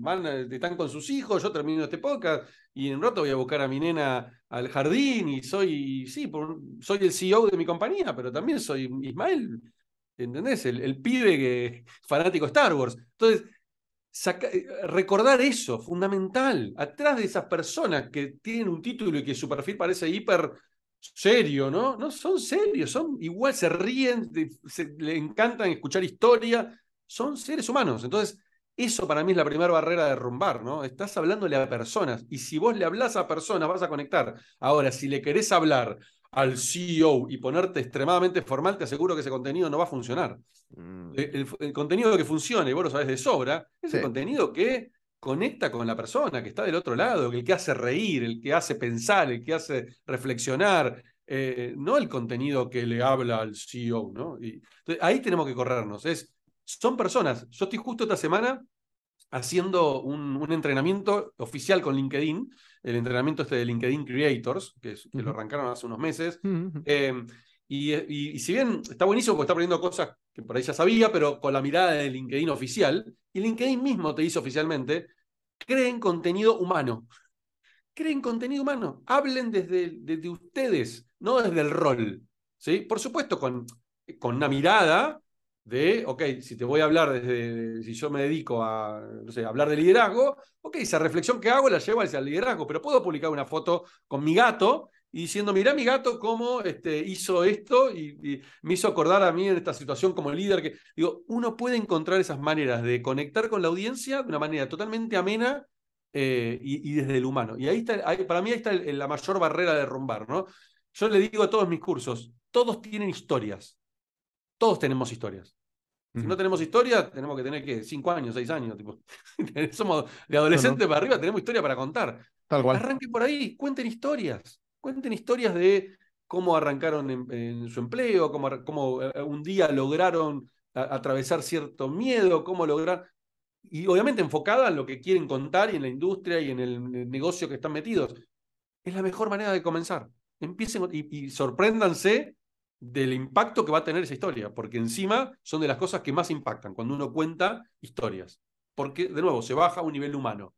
van, eh, están con sus hijos, yo termino este podcast y en un rato voy a buscar a mi nena al jardín y soy, sí, soy el CEO de mi compañía, pero también soy Ismael, ¿entendés? El, pibe que, fanático Star Wars. Entonces, eh, recordar eso, fundamental. Atrás de esas personas que tienen un título y que su perfil parece hiper serio, ¿no? No son serios, son igual, se ríen, se, le encantan escuchar historia son seres humanos. Entonces, eso para mí es la primera barrera de derrumbar, ¿no? Estás hablándole a personas y si vos le hablas a personas vas a conectar. Ahora, si le querés hablar al CEO y ponerte extremadamente formal, te aseguro que ese contenido no va a funcionar. Mm. El, contenido que funcione, y vos lo sabés de sobra, es el contenido que conecta con la persona que está del otro lado, el que hace reír, el que hace pensar, el que hace reflexionar, eh, no el contenido que le habla al CEO, ¿no? Y, ahí tenemos que corrernos, es son personas. Yo estoy justo esta semana haciendo un, entrenamiento oficial con LinkedIn, el entrenamiento este de LinkedIn Creators, que, lo arrancaron hace unos meses. Em, y, si bien está buenísimo porque está aprendiendo cosas que por ahí ya sabía, pero con la mirada de LinkedIn oficial, y LinkedIn mismo te dice oficialmente, creen contenido humano. Creen contenido humano. Hablen desde, desde ustedes, no desde el rol. ¿sí? Por supuesto, con, con una mirada de, ok, si te voy a hablar desde, si yo me dedico a, no sé, hablar de liderazgo, ok, esa reflexión que hago la llevo hacia el liderazgo, pero puedo publicar una foto con mi gato y diciendo, mirá mi gato cómo este, hizo esto y, me hizo acordar a mí en esta situación como líder que, digo, uno puede encontrar esas maneras de conectar con la audiencia de una manera totalmente amena eh, y, desde el humano. Y ahí está, para mí ahí está la mayor barrera de derrumbar, ¿no? Yo le digo a todos mis cursos, todos tienen historias, todos tenemos historias. Si no tenemos historia, tenemos que tener que cinco años, seis años, Somos de adolescentes para arriba, tenemos historia para contar. Tal cual. Arranquen por ahí, cuenten historias. Cuenten historias de cómo arrancaron en, su empleo, cómo, eh, eh, un día lograron atravesar cierto miedo, cómo lograr. Y obviamente enfocada en lo que quieren contar y en la industria y en el, negocio que están metidos. Es la mejor manera de comenzar. Empiecen y, y sorpréndanse del impacto que va a tener esa historia, porque encima son de las cosas que más impactan cuando uno cuenta historias, porque de nuevo se baja a un nivel humano.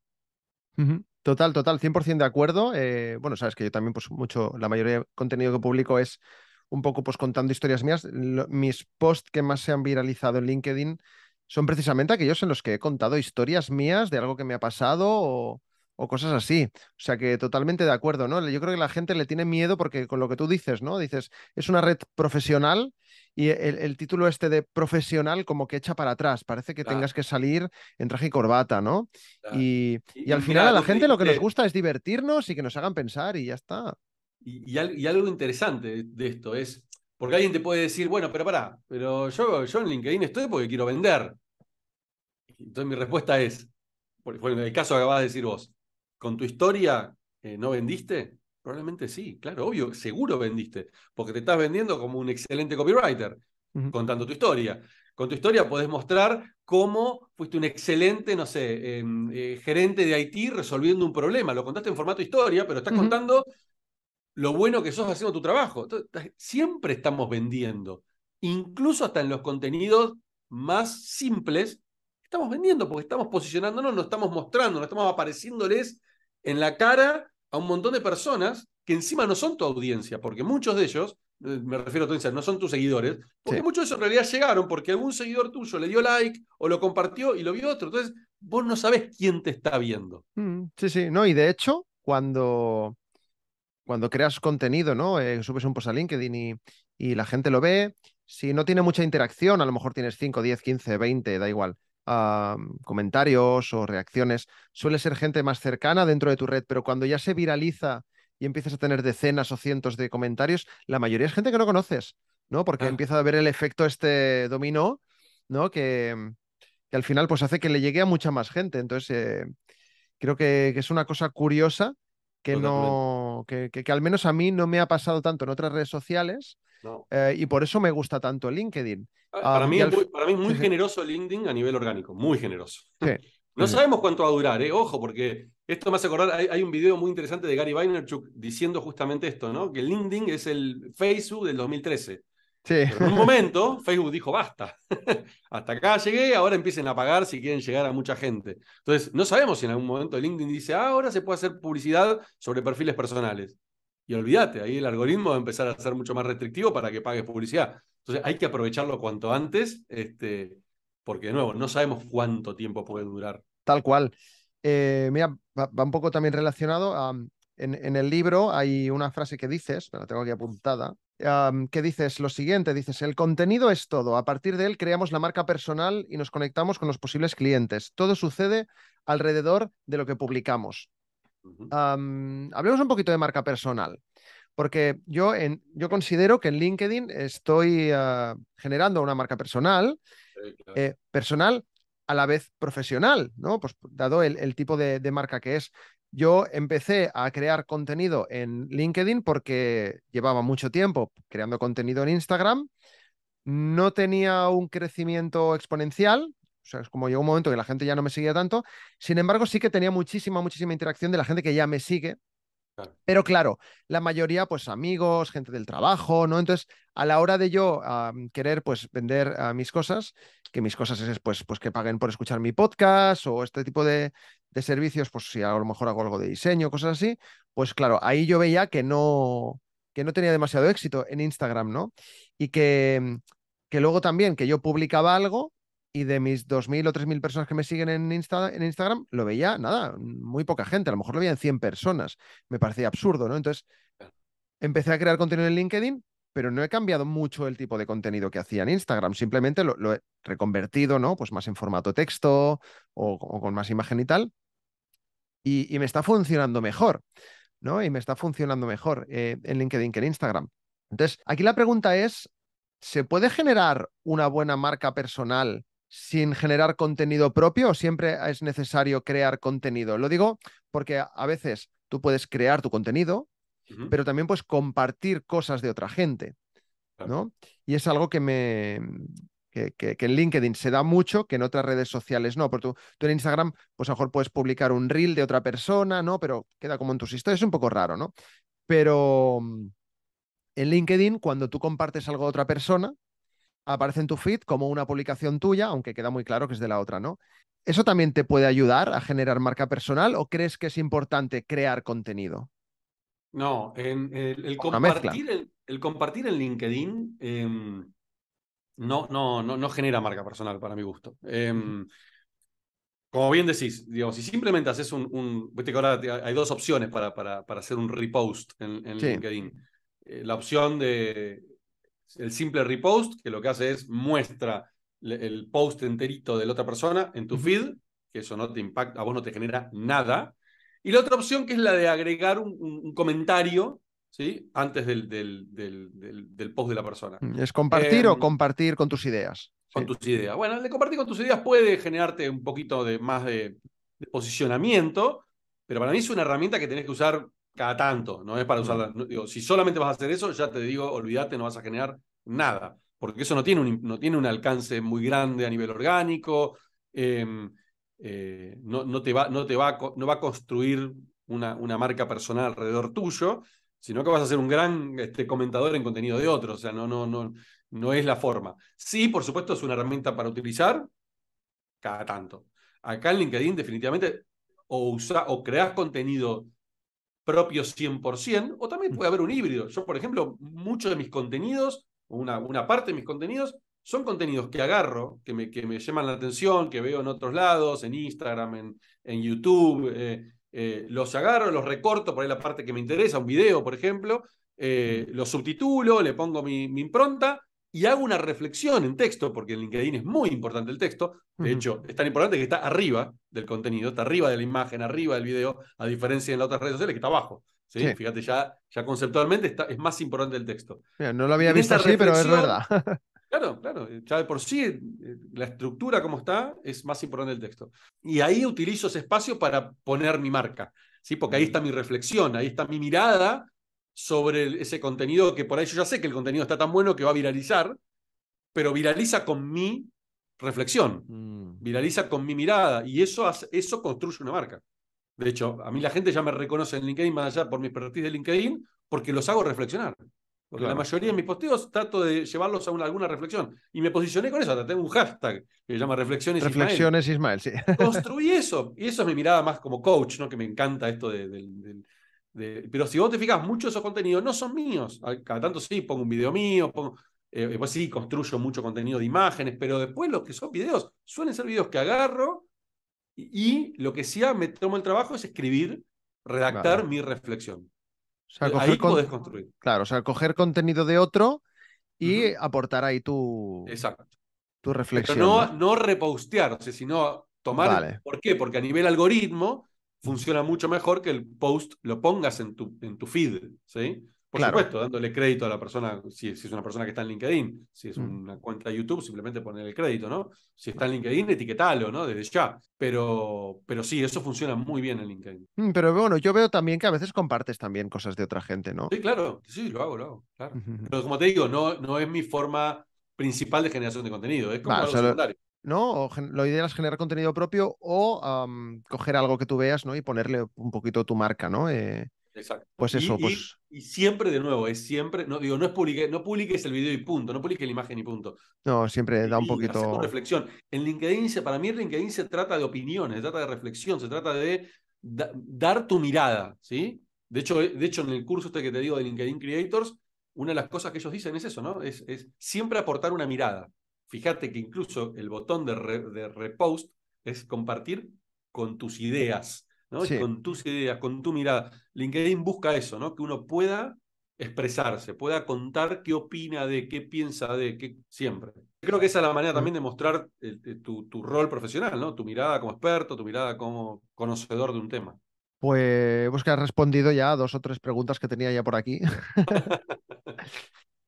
Total, total, 100% de acuerdo. Eh, bueno, sabes que yo también, pues mucho, la mayoría del contenido que publico es un poco pues contando historias mías. mis posts que más se han viralizado en LinkedIn son precisamente aquellos en los que he contado historias mías de algo que me ha pasado o o cosas así. O sea que totalmente de acuerdo, ¿no? Yo creo que la gente le tiene miedo porque con lo que tú dices, ¿no? Dices, es una red profesional y el, título este de profesional como que echa para atrás, parece que tengas que salir en traje y corbata, ¿no? Y, al final a la gente lo que nos gusta es divertirnos y que nos hagan pensar y ya está. Y, algo interesante de esto es, porque alguien te puede decir, bueno, pero para pero yo, yo en LinkedIn estoy porque quiero vender. Entonces mi respuesta es, por el caso que acabas de decir vos, ¿Con tu historia eh, no vendiste? Probablemente sí, claro, obvio, seguro vendiste, porque te estás vendiendo como un excelente copywriter, contando tu historia. Con tu historia podés mostrar cómo fuiste un excelente, no sé, em, eh, gerente de Haití resolviendo un problema. Lo contaste en formato historia, pero estás contando lo bueno que sos haciendo tu trabajo. siempre estamos vendiendo, incluso hasta en los contenidos más simples, estamos vendiendo porque estamos posicionándonos, nos estamos mostrando, nos estamos apareciéndoles en la cara a un montón de personas que encima no son tu audiencia, porque muchos de ellos, eh, me refiero a tu audiencia, no son tus seguidores, porque muchos de ellos en realidad llegaron porque algún seguidor tuyo le dio like o lo compartió y lo vio otro. Entonces, vos no sabes quién te está viendo. Mm, sí, sí, no, y de hecho, cuando, cuando creas contenido, ¿no? Eh, subes un post a LinkedIn y, y la gente lo ve, si no tiene mucha interacción, a lo mejor tienes 5, 10, 15, 20, da igual. Ah, comentarios o reacciones, suele ser gente más cercana dentro de tu red, pero cuando ya se viraliza y empiezas a tener decenas o cientos de comentarios, la mayoría es gente que no conoces, ¿no? Porque empieza a ver el efecto este dominó, ¿no? Que, al final pues hace que le llegue a mucha más gente. Entonces, eh, creo que, es una cosa curiosa que, no, que, que al menos a mí no me ha pasado tanto en otras redes sociales eh, y por eso me gusta tanto LinkedIn. Ah, ah, para, mí, es muy, generoso el LinkedIn a nivel orgánico, muy generoso. No sabemos cuánto va a durar, ¿eh? ojo, porque esto me hace acordar, hay, un video muy interesante de Gary Vaynerchuk diciendo justamente esto, ¿no? Que LinkedIn es el Facebook del 2013. en un momento, Facebook dijo basta. Hasta acá llegué, ahora empiecen a pagar si quieren llegar a mucha gente. Entonces, no sabemos si en algún momento LinkedIn dice, ah, ahora se puede hacer publicidad sobre perfiles personales. Y olvídate, ahí el algoritmo va a empezar a ser mucho más restrictivo para que pagues publicidad. Entonces hay que aprovecharlo cuanto antes, este, porque de nuevo, no sabemos cuánto tiempo puede durar. Tal cual. Eh, mira, va, un poco también relacionado. en, el libro hay una frase que dices, me la tengo aquí apuntada, que dices lo siguiente, dices, el contenido es todo, a partir de él creamos la marca personal y nos conectamos con los posibles clientes. Todo sucede alrededor de lo que publicamos hablemos un poquito de marca personal, porque yo, en, yo considero que en LinkedIn estoy ah, generando una marca personal, eh, personal a la vez profesional, ¿no? Pues dado el, tipo de, de, marca que es. Yo empecé a crear contenido en LinkedIn porque llevaba mucho tiempo creando contenido en Instagram. No tenía un crecimiento exponencial, o sea, es como llegó un momento que la gente ya no me seguía tanto. Sin embargo, sí que tenía muchísima, muchísima interacción de la gente que ya me sigue. Pero claro, la mayoría, pues amigos, gente del trabajo, ¿no? Entonces, a la hora de yo querer, pues, vender ah, mis cosas, que mis cosas es, pues, pues, que paguen por escuchar mi podcast o este tipo de, de servicios, pues, si a lo mejor hago algo de diseño, cosas así, pues, claro, ahí yo veía que no, que no tenía demasiado éxito en Instagram, ¿no? Y que, que luego también, que yo publicaba algo y de mis 2.000 o 3.000 personas que me siguen en, en Instagram, lo veía, nada, muy poca gente, a lo mejor lo veían 100 personas. Me parecía absurdo, ¿no? Entonces, empecé a crear contenido en LinkedIn, pero no he cambiado mucho el tipo de contenido que hacía en Instagram, simplemente lo, he reconvertido, ¿no? Pues más en formato texto o, con más imagen y tal. Y, me está funcionando mejor, ¿no? Y me está funcionando mejor eh, en LinkedIn que en Instagram. Entonces, aquí la pregunta es, ¿se puede generar una buena marca personal sin generar contenido propio siempre es necesario crear contenido? Lo digo porque a veces tú puedes crear tu contenido, pero también puedes compartir cosas de otra gente. ¿no? Y es algo que me, que, en LinkedIn se da mucho, que en otras redes sociales no. Porque tú, tú, en Instagram, pues a lo mejor puedes publicar un reel de otra persona, ¿no? Pero queda como en tus historias, es un poco raro, ¿no? Pero mm, en LinkedIn, cuando tú compartes algo de otra persona, aparece en tu feed como una publicación tuya, aunque queda muy claro que es de la otra, ¿no? ¿Eso también te puede ayudar a generar marca personal o crees que es importante crear contenido? No, el, compartir, en LinkedIn em, no, no, no, genera marca personal para mi gusto. Em, como bien decís, digo, si simplemente haces un, Viste que ahora hay dos opciones para, para, hacer un repost en, LinkedIn. Eh, la opción de el simple repost, que lo que hace es muestra el post enterito de la otra persona en tu feed, que eso no te impacta, a vos no te genera nada. Y la otra opción que es la de agregar un, comentario ¿sí? antes del, del, post de la persona. Mm, ¿Es compartir o em, compartir con tus ideas? Con tus ideas. Bueno, el de compartir con tus ideas puede generarte un poquito de, más de, de, posicionamiento, pero para mí es una herramienta que tenés que usar cada tanto, no es para usarla. si solamente vas a hacer eso, ya te digo, olvídate, no vas a generar nada, porque eso no tiene un, no tiene un alcance muy grande a nivel orgánico, em, eh, no, no, te va, no, te va, no va a construir una, una marca personal alrededor tuyo, sino que vas a ser un gran este, comentador en contenido de otros, o sea, no, no, no, no es la forma. Sí, por supuesto, es una herramienta para utilizar cada tanto. Acá en LinkedIn definitivamente o, usa, o creas contenido propio 100%, o también mm. puede haber un híbrido. Yo, por ejemplo, muchos de mis contenidos, una, una parte de mis contenidos, son contenidos que agarro, que me, que me llaman la atención, que veo en otros lados, en Instagram, en, en YouTube. Eh, eh, los agarro, los recorto, por la parte que me interesa, un video, por ejemplo, eh, mm. los subtitulo, le pongo mi impronta y hago una reflexión en texto, porque en LinkedIn es muy importante el texto, de hecho es tan importante que está arriba del contenido, está arriba de la imagen, arriba del video, a diferencia de las otras redes sociales que está abajo. ¿sí? Fíjate, ya, ya conceptualmente está, es más importante el texto. no lo había visto así, pero es verdad. claro, claro, ya de por sí eh, la estructura como está es más importante el texto. Y ahí utilizo ese espacio para poner mi marca, ¿sí? porque ahí mm. está mi reflexión, ahí está mi mirada sobre ese contenido que por ahí yo ya sé que el contenido está tan bueno que va a viralizar, pero viraliza con mi reflexión, mm. viraliza con mi mirada y eso, eso construye una marca. De hecho, a mí la gente ya me reconoce en LinkedIn más allá por mi expertise de LinkedIn porque los hago reflexionar. Porque la mayoría de mis posteos trato de llevarlos a alguna reflexión. Y me posicioné con eso. Hasta tengo un hashtag que se llama Reflexiones, Reflexiones Ismael. sí. Construí eso. Y eso es mi mirada más como coach, ¿no? que me encanta esto del pero si vos te fijas, muchos de esos contenidos no son míos. Cada tanto sí, pongo un video mío, pongo, eh, sí, construyo mucho contenido de imágenes, pero después los que son videos suelen ser videos que agarro y, lo que sí me tomo el trabajo es escribir, redactar mi reflexión. O sea, ahí construir. Claro, o sea, coger contenido de otro y aportar ahí tu, Exacto. tu reflexión. Pero no, no repostear, o sino tomar. ¿Por qué? Porque a nivel algoritmo funciona mucho mejor que el post lo pongas en tu, en tu feed, ¿sí? Por supuesto, dándole crédito a la persona, si, es una persona que está en LinkedIn, si es mm. una cuenta de YouTube, simplemente poner el crédito, ¿no? Si está en LinkedIn, etiquetalo, ¿no? Desde ya. Pero, pero sí, eso funciona muy bien en LinkedIn. Mm, pero bueno, yo veo también que a veces compartes también cosas de otra gente, ¿no? Sí, claro, sí, lo hago, lo hago, Pero como te digo, no, no es mi forma principal de generación de contenido, es como claro, secundario. ¿no? O lo ideal es generar contenido propio o coger algo que tú veas, ¿no? Y ponerle un poquito tu marca, ¿no? Eh, Exacto. Pues eso, pues y, siempre, de nuevo, es siempre, no digo, no publique, no publiques el video y punto, no publiques la imagen y punto. No, siempre da un poquito. reflexión. En LinkedIn, para mí, LinkedIn se trata de opiniones, se trata de reflexión, se trata de dar tu mirada, ¿sí? De hecho, eh, de hecho, en el curso este que te digo de LinkedIn Creators, una de las cosas que ellos dicen es eso, ¿no? Es, es siempre aportar una mirada. Fíjate que incluso el botón de, repost es compartir con tus ideas, ¿no? Con tus ideas, con tu mirada. LinkedIn busca eso, ¿no? Que uno pueda expresarse, pueda contar qué opina de, qué piensa de, qué siempre. Creo que esa es la manera también de mostrar eh, eh, tu, rol profesional, ¿no? Tu mirada como experto, tu mirada como conocedor de un tema. Pues, hemos que has respondido ya a dos o tres preguntas que tenía ya por aquí.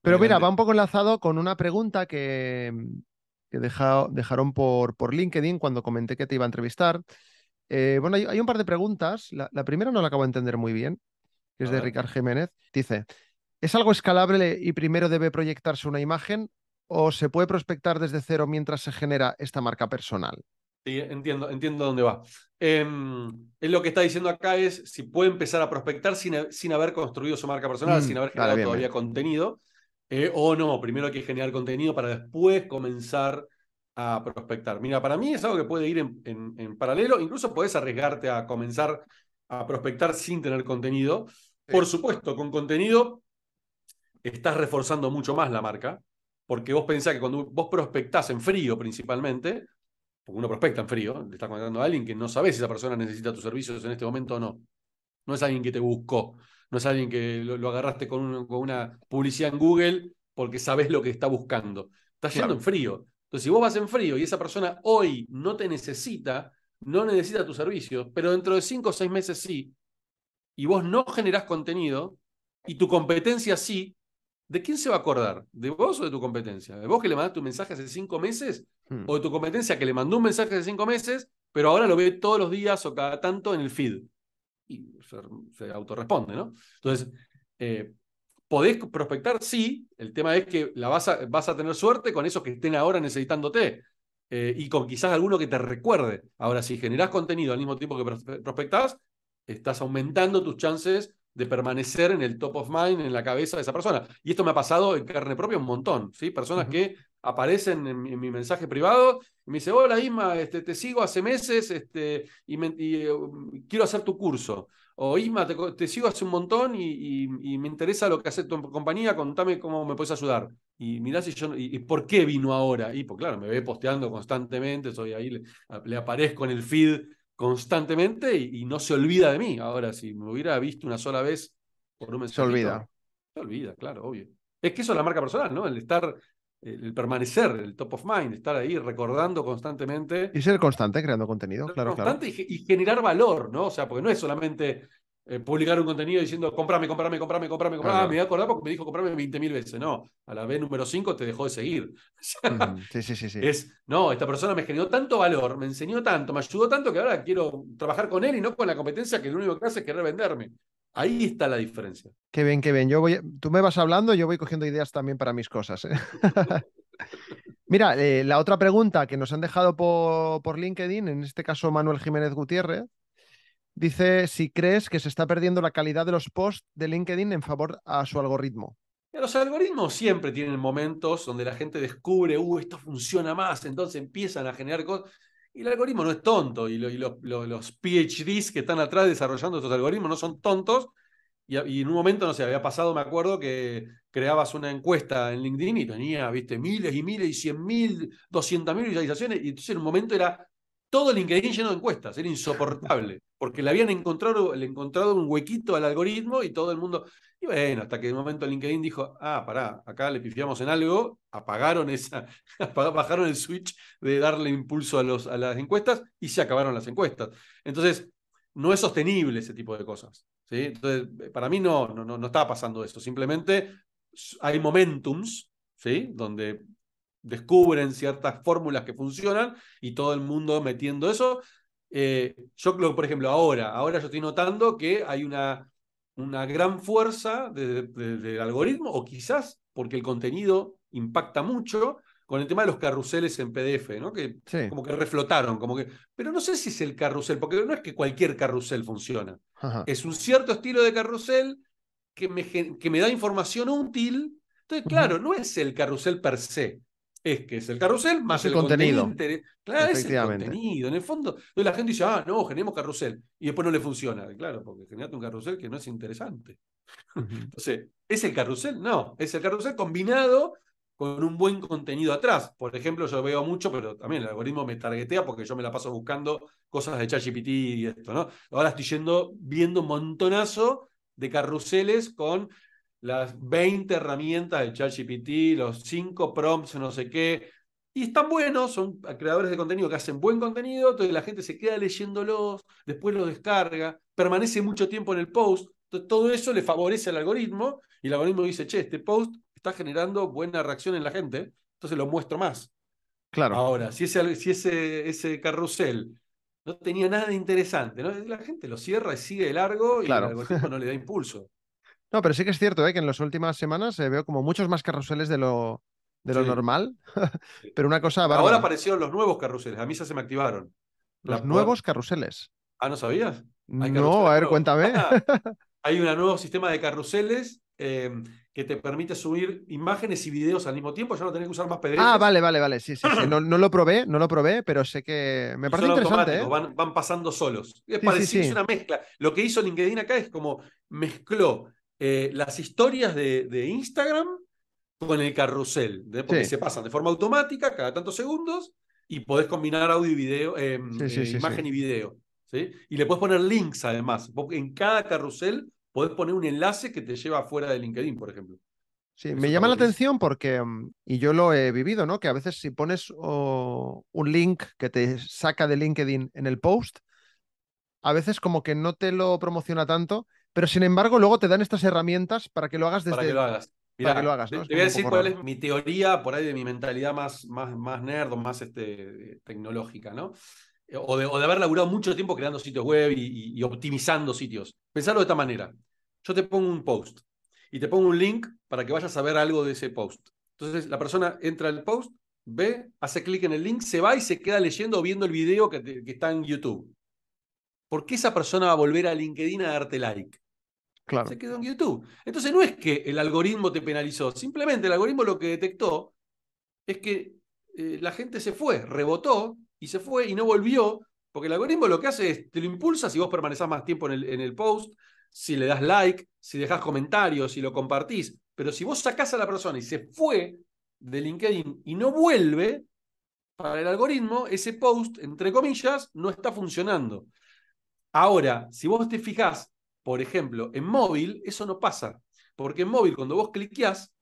Pero mira, va un poco enlazado con una pregunta que, dejaron por, LinkedIn cuando comenté que te iba a entrevistar. Eh, bueno, hay, un par de preguntas. La, primera no la acabo de entender muy bien, que es de Ricardo Jiménez. Dice, ¿es algo escalable y primero debe proyectarse una imagen o se puede prospectar desde cero mientras se genera esta marca personal? Sí, entiendo, entiendo dónde va. es em, lo que está diciendo acá es si puede empezar a prospectar sin, sin haber construido su marca personal, mm, sin haber generado todavía contenido eh, o no, primero hay que generar contenido para después comenzar a prospectar. Mira, para mí es algo que puede ir en, paralelo, incluso puedes arriesgarte a comenzar a prospectar sin tener contenido. Por supuesto, con contenido estás reforzando mucho más la marca, porque vos pensás que cuando vos prospectás en frío principalmente, porque uno prospecta en frío, le estás contando a alguien que no sabe si esa persona necesita tus servicios en este momento o no. No es alguien que te buscó. No es alguien que lo, agarraste con, una publicidad en Google porque sabes lo que está buscando. Estás yendo en frío. Entonces, si vos vas en frío y esa persona hoy no te necesita, no necesita tu servicio, pero dentro de cinco o seis meses sí, y vos no generás contenido, y tu competencia sí, ¿de quién se va a acordar? ¿De vos o de tu competencia? ¿De vos que le mandaste tu mensaje hace cinco meses? Hmm. ¿O de tu competencia que le mandó un mensaje hace cinco meses, pero ahora lo ve todos los días o cada tanto en el feed? y se, autorresponde, ¿no? Entonces, eh, ¿podés prospectar? Sí, el tema es que la vas, a, vas a tener suerte con esos que estén ahora necesitándote. Eh, y con quizás alguno que te recuerde. Ahora, si generás contenido al mismo tiempo que prospectas estás aumentando tus chances de permanecer en el top of mind, en la cabeza de esa persona. Y esto me ha pasado en carne propia un montón, ¿sí? Personas que aparecen en, mi, mensaje privado y me dice, hola Isma, este, te sigo hace meses este, y, um, quiero hacer tu curso. O Isma, te, sigo hace un montón y, me interesa lo que hace tu compañía, contame cómo me puedes ayudar. Y mirá si yo, y, por qué vino ahora. Y pues claro, me ve posteando constantemente, soy ahí, le, aparezco en el feed constantemente y, no se olvida de mí. Ahora, si me hubiera visto una sola vez por un mensaje. Se olvida. Se olvida, claro, obvio. Es que eso es la marca personal, ¿no? El estar el permanecer, el top of mind, estar ahí recordando constantemente. Y ser constante creando contenido, claro. Constante y, generar valor, ¿no? O sea, porque no es solamente eh, publicar un contenido diciendo comprame, comprame, comprame, comprame, comprame. Ah, me voy a acordar porque me dijo comprame 20.000 veces. No, a la vez número 5 te dejó de seguir. sí, sí, sí, sí, Es, no, esta persona me generó tanto valor, me enseñó tanto, me ayudó tanto que ahora quiero trabajar con él y no con la competencia que lo único que hace es querer venderme. Ahí está la diferencia. Qué bien, qué bien. Yo voy, tú me vas hablando, yo voy cogiendo ideas también para mis cosas. ¿eh? Mira, eh, la otra pregunta que nos han dejado por, por LinkedIn, en este caso Manuel Jiménez Gutiérrez, Dice si crees que se está perdiendo la calidad de los posts de LinkedIn en favor a su algoritmo. Los algoritmos siempre tienen momentos donde la gente descubre, uh, esto funciona más, entonces empiezan a generar cosas. Y el algoritmo no es tonto, y, los PhDs que están atrás desarrollando estos algoritmos no son tontos. Y, en un momento, no sé, había pasado, me acuerdo, que creabas una encuesta en LinkedIn y tenía, viste, miles y miles y cien mil, doscientas mil visualizaciones, y entonces en un momento era todo LinkedIn lleno de encuestas, era insoportable porque le habían encontrado, encontrado un huequito al algoritmo y todo el mundo. Y bueno, hasta que de momento LinkedIn dijo, ah, pará, acá le pifiamos en algo, apagaron esa, bajaron el switch de darle impulso a, los, a las encuestas y se acabaron las encuestas. Entonces, no es sostenible ese tipo de cosas. ¿sí? Entonces, eh, para mí no, no, no, no estaba pasando eso. Simplemente hay momentums, ¿sí? Donde descubren ciertas fórmulas que funcionan y todo el mundo metiendo eso eh, yo, por ejemplo, ahora, ahora yo estoy notando que hay una, una gran fuerza del algoritmo, o quizás porque el contenido impacta mucho con el tema de los carruseles en PDF, ¿no? Que como que reflotaron, como que. Pero no sé si es el carrusel, porque no es que cualquier carrusel funciona. Es un cierto estilo de carrusel que me, que me da información útil. Entonces, claro, no es el carrusel per se es que es el carrusel más el, contenido. Claro, es el contenido. En el fondo, entonces la gente dice, ah, no, generemos carrusel. Y después no le funciona. claro, porque generaste un carrusel que no es interesante. entonces, ¿es el carrusel? No, es el carrusel combinado con un buen contenido atrás. Por ejemplo, yo veo mucho, pero también el algoritmo me targetea porque yo me la paso buscando cosas de ChatGPT y esto, ¿no? Ahora estoy yendo viendo un montonazo de carruseles con las 20 herramientas de ChatGPT, los 5 prompts, no sé qué. Y están buenos, son creadores de contenido que hacen buen contenido, entonces la gente se queda leyéndolos, después los descarga, permanece mucho tiempo en el post. todo eso le favorece al algoritmo y el algoritmo dice, che, este post está generando buena reacción en la gente, entonces lo muestro más. Claro. Ahora, si ese, ese, ese carrusel no tenía nada de interesante, ¿no? la gente lo cierra y sigue de largo y el algoritmo no le da impulso. No, pero sí que es cierto ¿eh? que en las últimas semanas se eh, veo como muchos más carruseles de lo, de lo normal, pero una cosa... Ahora aparecieron los nuevos carruseles, a mí se me activaron. Los nuevos carruseles. Ah, ¿no sabías? No, a ver, cuéntame. Ah, hay un nuevo sistema de carruseles eh, que te permite subir imágenes y videos al mismo tiempo, ya no tenés que usar más PDF. Ah, vale, vale, vale, sí, sí, No, lo probé, no lo probé, pero sé que me parece interesante. ¿eh? Van, pasando solos. Es, es una mezcla. Lo que hizo LinkedIn acá es como mezcló eh, las historias de, Instagram con el carrusel, ¿eh? porque se pasan de forma automática cada tantos segundos y podés combinar audio y video, eh, imagen y video. Y le puedes poner links además. En cada carrusel podés poner un enlace que te lleva fuera de LinkedIn, por ejemplo. Sí, me llama la atención porque, mm, y yo lo he vivido, ¿no? Que a veces si pones un link que te saca de LinkedIn en el post, a veces como que no te lo promociona tanto pero sin embargo, luego te dan estas herramientas para que lo hagas desde. Para que lo hagas. para que lo hagas voy a decir cuál es mi teoría por ahí de mi mentalidad más, más, más nerd o más este, tecnológica, ¿no? Eh, o de, haber laburado mucho tiempo creando sitios web y, optimizando sitios. Pensarlo de esta manera. Yo te pongo un post y te pongo un link para que vayas a ver algo de ese post. Entonces la persona entra al post, ve, hace clic en el link, se va y se queda leyendo o viendo el video que, que, está en YouTube. ¿Por qué esa persona va a volver a LinkedIn a darte like? Se quedó en YouTube. Entonces no es que el algoritmo te penalizó, simplemente el algoritmo lo que detectó es que eh, la gente se fue, rebotó y se fue y no volvió, porque el algoritmo lo que hace es, te lo impulsa si vos permanezás más tiempo en el, en el post, si le das like, si dejas comentarios, si lo compartís, pero si vos sacás a la persona y se fue de LinkedIn y no vuelve, para el algoritmo ese post, entre comillas, no está funcionando. Ahora, si vos te fijás por ejemplo, en móvil eso no pasa, porque en móvil cuando vos cliqueas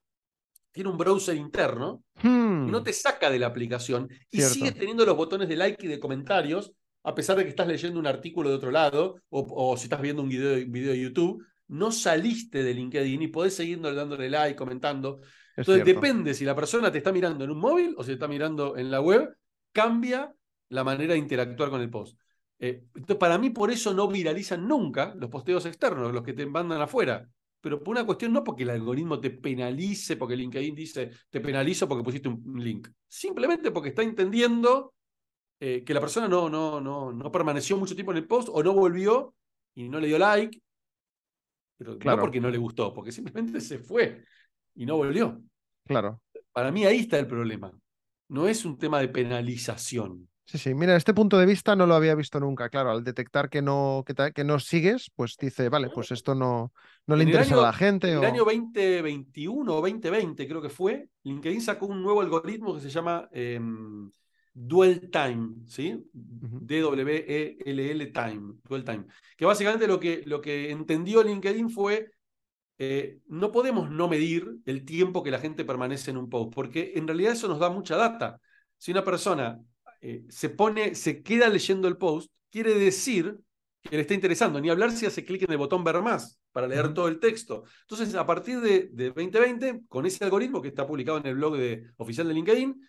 tiene un browser interno, no hmm. te saca de la aplicación y sigue teniendo los botones de like y de comentarios, a pesar de que estás leyendo un artículo de otro lado o, si estás viendo un video, de YouTube, no saliste de LinkedIn y podés seguir dándole like, comentando. Entonces depende si la persona te está mirando en un móvil o si te está mirando en la web, cambia la manera de interactuar con el post. Eh, para mí, por eso no viralizan nunca los posteos externos, los que te mandan afuera. Pero por una cuestión, no porque el algoritmo te penalice, porque LinkedIn dice te penalizo porque pusiste un link. Simplemente porque está entendiendo eh, que la persona no, no, no, no permaneció mucho tiempo en el post o no volvió y no le dio like. Pero claro. porque no le gustó, porque simplemente se fue y no volvió. Claro. Para mí ahí está el problema. No es un tema de penalización. Sí, sí, mira, este punto de vista no lo había visto nunca, claro, al detectar que no, que, no sigues, pues dice, vale, pues esto no, no le interesa a la gente. En el año 2021 o 2020 creo que fue, LinkedIn sacó un nuevo algoritmo que se llama eh, em, Dual Time, ¿sí? D-W-E-L-L Time, Dual Time, que básicamente lo que, lo que entendió LinkedIn fue, eh, no podemos no medir el tiempo que la gente permanece en un post, porque en realidad eso nos da mucha data. Si una persona eh, se pone, se queda leyendo el post, quiere decir que le está interesando, ni hablar si hace clic en el botón ver más para leer todo el texto. Entonces, a partir de, 2020, con ese algoritmo que está publicado en el blog de, oficial de LinkedIn,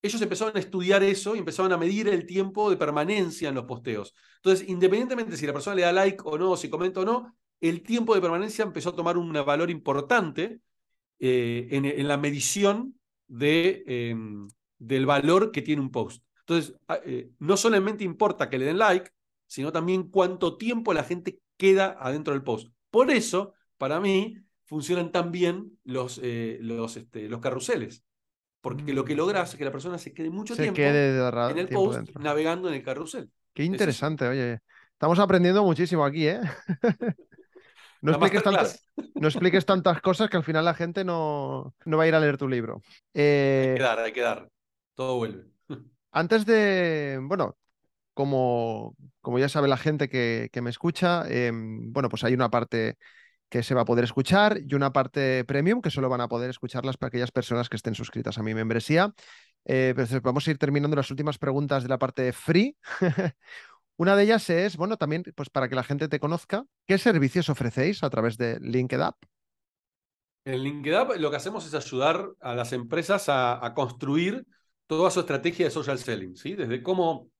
ellos empezaron a estudiar eso y empezaron a medir el tiempo de permanencia en los posteos. Entonces, independientemente si la persona le da like o no, si comenta o no, el tiempo de permanencia empezó a tomar un valor importante eh, en, la medición de, em, del valor que tiene un post. Entonces, ah, eh, no solamente importa que le den like, sino también cuánto tiempo la gente queda adentro del post. Por eso, para mí, funcionan tan bien los, eh, los, este, los carruseles. Porque lo que mm. logras es que la persona se quede mucho tiempo en el post navegando en el carrusel. Qué interesante, oye. Estamos aprendiendo muchísimo aquí, ¿eh? no, expliques tantas, cosas que al final la gente no, va a ir a leer tu libro. Hay eh, que dar, hay que dar. Todo vuelve. Antes de, bueno, como, como ya sabe la gente que, me escucha, em, bueno, pues hay una parte que se va a poder escuchar y una parte premium que solo van a poder escucharlas para aquellas personas que estén suscritas a mi membresía. Eh, vamos a ir terminando las últimas preguntas de la parte free. una de ellas es, bueno, también pues para que la gente te conozca, ¿qué servicios ofrecéis a través de LinkedIn? En LinkedIn lo que hacemos es ayudar a las empresas a, a construir toda su estrategia de social selling, ¿sí? Desde cómo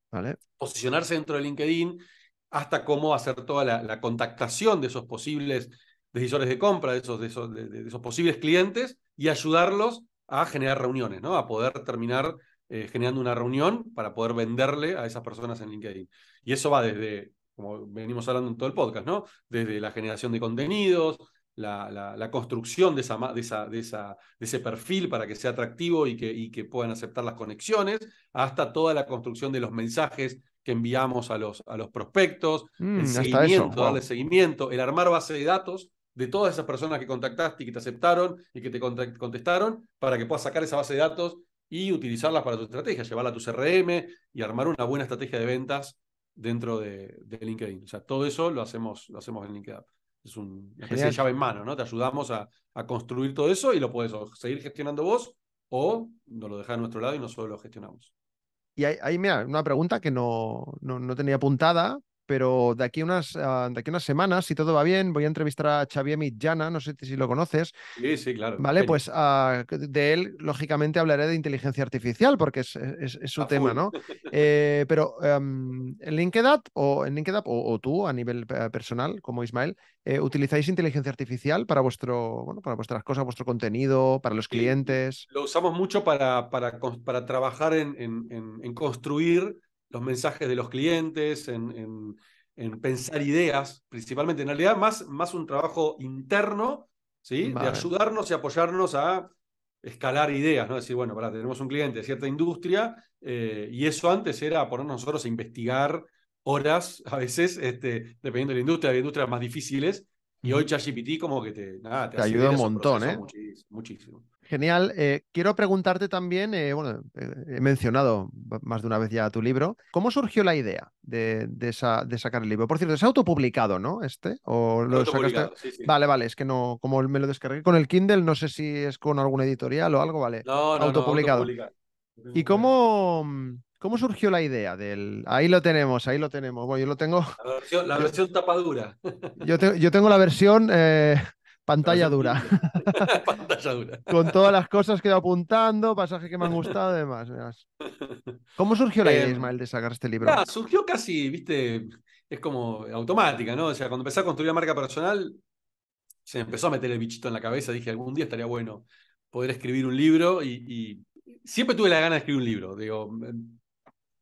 posicionarse dentro de LinkedIn hasta cómo hacer toda la, contactación de esos posibles decisores de compra, de esos, de posibles clientes y ayudarlos a generar reuniones, ¿no? A poder terminar eh, generando una reunión para poder venderle a esas personas en LinkedIn. Y eso va desde, como venimos hablando en todo el podcast, ¿no? Desde la generación de contenidos, la, construcción de, esa, de, esa, de, esa, de, ese perfil para que sea atractivo y que, puedan aceptar las conexiones, hasta toda la construcción de los mensajes que enviamos a los, a los prospectos, mm, el seguimiento, darle seguimiento, el armar base de datos de todas esas personas que contactaste y que te aceptaron y que te contestaron para que puedas sacar esa base de datos y utilizarlas para tu estrategia, llevarla a tu CRM y armar una buena estrategia de ventas dentro de, de LinkedIn. O sea, todo eso lo hacemos, lo hacemos en LinkedIn. Es un, una especie de llave en mano, ¿no? Te ayudamos a, construir todo eso y lo puedes seguir gestionando vos o nos lo dejas a nuestro lado y nosotros lo gestionamos. Y ahí, ahí mira, una pregunta que no, no, no tenía apuntada, pero de aquí, unas, ah, de aquí unas semanas, si todo va bien, voy a entrevistar a Xavier Mitjana, no sé si lo conoces. Sí, sí, claro. Vale, pues ah, de él, lógicamente, hablaré de inteligencia artificial, porque es, es, su tema, ¿no? Eh, pero em, en LinkedIn, o, en o, tú, a nivel eh, personal, como Ismael, eh, ¿utilizáis inteligencia artificial para, vuestro, bueno, para vuestras cosas, vuestro contenido, para los clientes? Lo usamos mucho para, para, trabajar en, en construir los mensajes de los clientes, en, en, pensar ideas, principalmente. En realidad, más, más un trabajo interno, ¿sí? De ayudarnos y apoyarnos a escalar ideas, ¿no? Decir, bueno, para tenemos un cliente de cierta industria eh, y eso antes era ponernos nosotros a investigar horas, a veces, este, dependiendo de la industria, de industrias más difíciles, y hoy ChatGPT como que te, nada, te, un montón, ¿eh? muchísimo. Genial. Eh, quiero preguntarte también, eh, bueno, eh, he mencionado más de una vez ya tu libro. ¿Cómo surgió la idea de, sacar el libro? Por cierto, es autopublicado, ¿no? Este. ¿O Vale, vale, es que no, como me lo descargué con el Kindle, no sé si es con alguna editorial o algo, vale. No, no, autopublicado. No, ¿Y cómo, mm, cómo surgió la idea del. Ahí lo tenemos, ahí lo tenemos. Bueno, yo lo tengo. La versión, tapadura. yo, yo tengo la versión Pantalla dura. Con todas las cosas que he ido apuntando, pasajes que me han gustado y demás. ¿Cómo surgió la idea, eh, Ismael, de sacar este libro? surgió casi, viste, es como automática, ¿no? O sea, cuando empecé a construir la marca personal, se empezó a meter el bichito en la cabeza. Dije, algún día estaría bueno poder escribir un libro y, siempre tuve la gana de escribir un libro. Digo,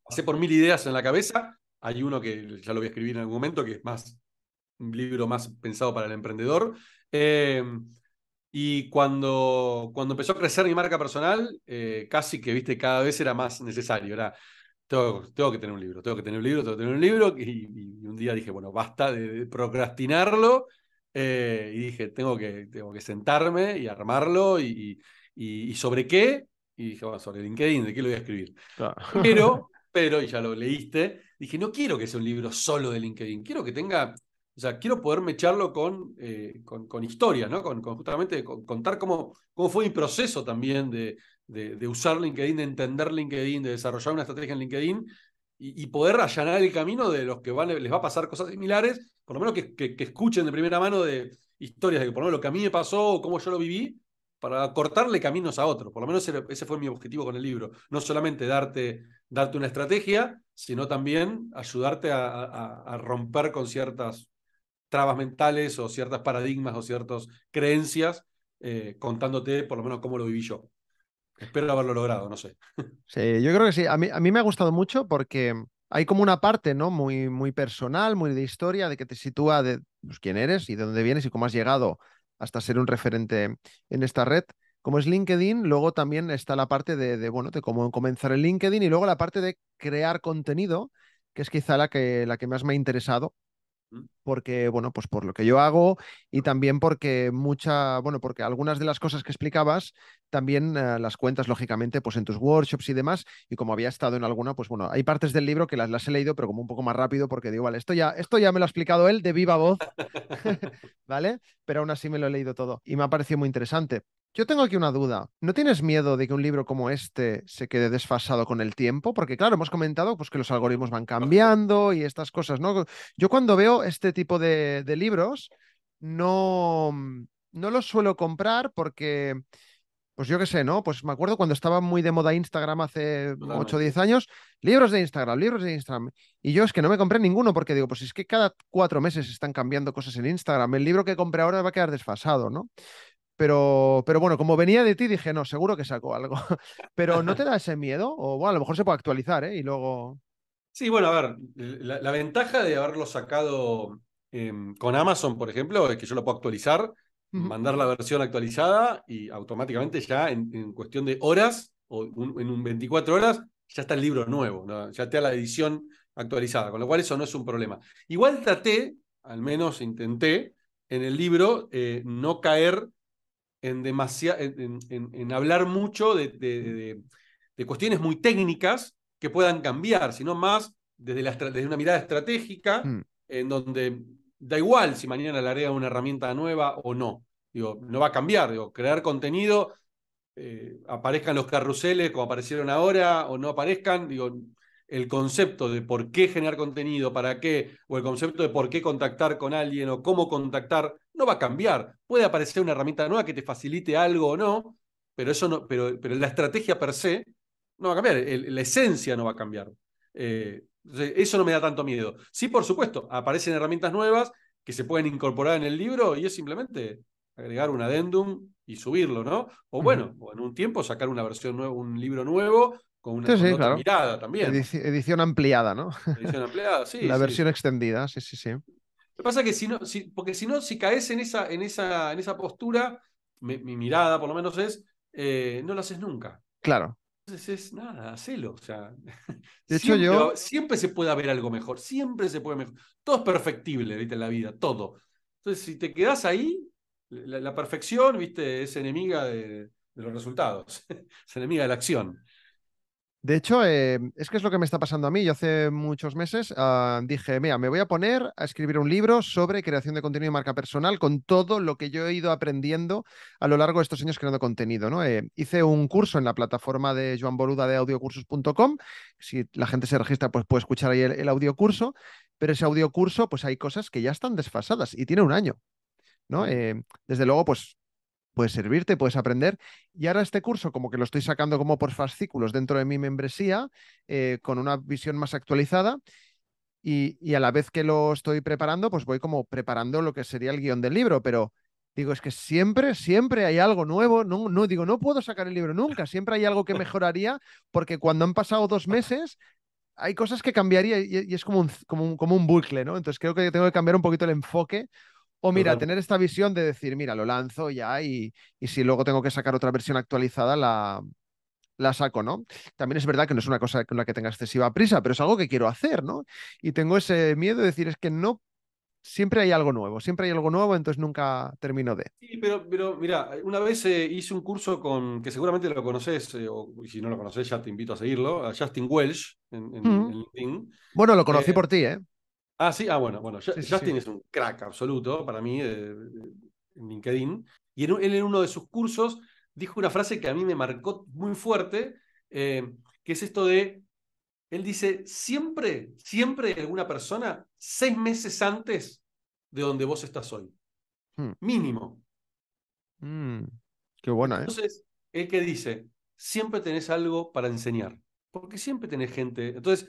pasé por mil ideas en la cabeza. Hay uno que ya lo voy a escribir en algún momento, que es más un libro más pensado para el emprendedor, Em, y cuando, cuando empezó a crecer mi marca personal, eh, casi que, viste, cada vez era más necesario. Era, tengo, que tener un libro, tengo que tener un libro, tengo que tener un libro. Y, un día dije, bueno, basta de, procrastinarlo. Eh, y dije, tengo que, tengo que sentarme y armarlo. Y, y, sobre qué? Y dije, bueno, sobre LinkedIn, ¿de qué lo voy a escribir? Pero, pero, y ya lo leíste, dije, no quiero que sea un libro solo de LinkedIn, quiero que tenga o sea, quiero poder mecharlo eh, con, con, historias, ¿no? Con, justamente contar cómo, cómo fue mi proceso también de, de, usar LinkedIn, de entender LinkedIn, de desarrollar una estrategia en LinkedIn y, poder allanar el camino de los que van, les va a pasar cosas similares, por lo menos que, que, escuchen de primera mano de historias de por lo menos lo que a mí me pasó o cómo yo lo viví, para cortarle caminos a otros. Por lo menos ese, fue mi objetivo con el libro. No solamente darte, darte una estrategia, sino también ayudarte a romper con ciertas trabas mentales o ciertas paradigmas o ciertas creencias, eh, contándote por lo menos cómo lo viví yo. Espero haberlo logrado, no sé. Sí, yo creo que sí. A mí, a mí me ha gustado mucho porque hay como una parte, ¿no? Muy, muy personal, muy de historia, de que te sitúa de pues, quién eres y de dónde vienes y cómo has llegado hasta ser un referente en esta red. Como es LinkedIn, luego también está la parte de, de bueno, de cómo comenzar el LinkedIn y luego la parte de crear contenido, que es quizá la que, la que más me ha interesado porque, bueno, pues por lo que yo hago y también porque mucha, bueno, porque algunas de las cosas que explicabas también eh, las cuentas, lógicamente, pues en tus workshops y demás, y como había estado en alguna, pues bueno, hay partes del libro que las, las he leído, pero como un poco más rápido, porque digo, vale, esto ya, esto ya me lo ha explicado él de viva voz, ¿vale? Pero aún así me lo he leído todo y me ha parecido muy interesante. Yo tengo aquí una duda. ¿No tienes miedo de que un libro como este se quede desfasado con el tiempo? Porque claro, hemos comentado pues, que los algoritmos van cambiando y estas cosas, ¿no? Yo cuando veo este tipo de, libros, no, mm, no los suelo comprar porque, pues yo qué sé, ¿no? Pues me acuerdo cuando estaba muy de moda Instagram hace 8 o 10 años, libros de Instagram, libros de Instagram. Y yo es que no me compré ninguno porque digo, pues es que cada cuatro meses están cambiando cosas en Instagram. El libro que compré ahora va a quedar desfasado, ¿no? Pero, pero bueno, como venía de ti, dije, no, seguro que sacó algo. pero ¿no te da ese miedo? O bueno, a lo mejor se puede actualizar, ¿eh? Y luego... Sí, bueno, a ver, la, ventaja de haberlo sacado em, con Amazon, por ejemplo, es que yo lo puedo actualizar, mandar la versión actualizada y automáticamente ya en, cuestión de horas o en un 24 horas ya está el libro nuevo, ya ya está la edición actualizada, con lo cual eso no es un problema. Igual traté, al menos intenté, en el libro eh, no caer en, hablar mucho de, cuestiones muy técnicas que puedan cambiar, sino más desde, una mirada estratégica, mm. en donde da igual si mañana área una herramienta nueva o no. Digo, no va a cambiar. Digo, crear contenido, eh, aparezcan los carruseles como aparecieron ahora o no aparezcan, digo, el concepto de por qué generar contenido, para qué, o el concepto de por qué contactar con alguien o cómo contactar, no va a cambiar. Puede aparecer una herramienta nueva que te facilite algo o no, pero, eso no, pero, pero la estrategia per se no va a cambiar, la esencia no va a cambiar. Eh, eso no me da tanto miedo. Sí, por supuesto, aparecen herramientas nuevas que se pueden incorporar en el libro y es simplemente agregar un adendum y subirlo, ¿no? O bueno, o en un tiempo sacar una versión nueva, un libro nuevo con una mirada también. edición ampliada, ¿no? La versión extendida, sí, sí, sí. Lo que pasa es que si no, si, porque si no, si caes en esa, en esa, en esa postura, mi, mirada por lo menos es, eh, no lo haces nunca. Claro. Entonces es nada, hacelo. O sea, de hecho, yo. Siempre se puede haber algo mejor, siempre se puede mejor. Todo es perfectible, ¿viste? En la vida, todo. Entonces, si te quedas ahí, la, perfección, ¿viste? Es enemiga de los resultados, es enemiga de la acción. De hecho, eh, es que es lo que me está pasando a mí. Yo hace muchos meses ah, dije, mira, me voy a poner a escribir un libro sobre creación de contenido y marca personal con todo lo que yo he ido aprendiendo a lo largo de estos años creando contenido. ¿no? Eh, hice un curso en la plataforma de Joan Boluda de audiocursos.com. Si la gente se registra, pues puede escuchar ahí el, audiocurso. Pero ese audiocurso, pues hay cosas que ya están desfasadas y tiene un año. ¿no? Eh, desde luego, pues puedes servirte, puedes aprender. Y ahora este curso, como que lo estoy sacando como por fascículos dentro de mi membresía, eh, con una visión más actualizada. Y, a la vez que lo estoy preparando, pues voy como preparando lo que sería el guión del libro, pero digo, es que siempre, siempre hay algo nuevo, no, no digo, no puedo sacar el libro nunca, siempre hay algo que mejoraría, porque cuando han pasado dos meses, hay cosas que cambiaría y, es como un, como, como un bucle, ¿no? Entonces creo que tengo que cambiar un poquito el enfoque o mira, tener esta visión de decir, mira, lo lanzo ya y, si luego tengo que sacar otra versión actualizada, la, la saco, ¿no? También es verdad que no es una cosa con la que tenga excesiva prisa, pero es algo que quiero hacer, ¿no? Y tengo ese miedo de decir, es que no, siempre hay algo nuevo, siempre hay algo nuevo, entonces nunca termino de. Sí, pero, mira, una vez eh, hice un curso con, que seguramente lo conoces, eh, o si no lo conoces, ya te invito a seguirlo, a Justin Welsh en, LinkedIn. Bueno, lo conocí eh, por ti, ¿eh? Ah, sí, ah, bueno, bueno. ya Justin es un crack absoluto para mí eh, en LinkedIn. Y él en uno de sus cursos dijo una frase que a mí me marcó muy fuerte, eh, que es esto de, él dice, siempre, siempre alguna persona seis meses antes de donde vos estás hoy. Hmm. Mínimo. Hmm, qué buena, ¿eh? Entonces, él que dice, siempre tenés algo para enseñar, porque siempre tenés gente. Entonces,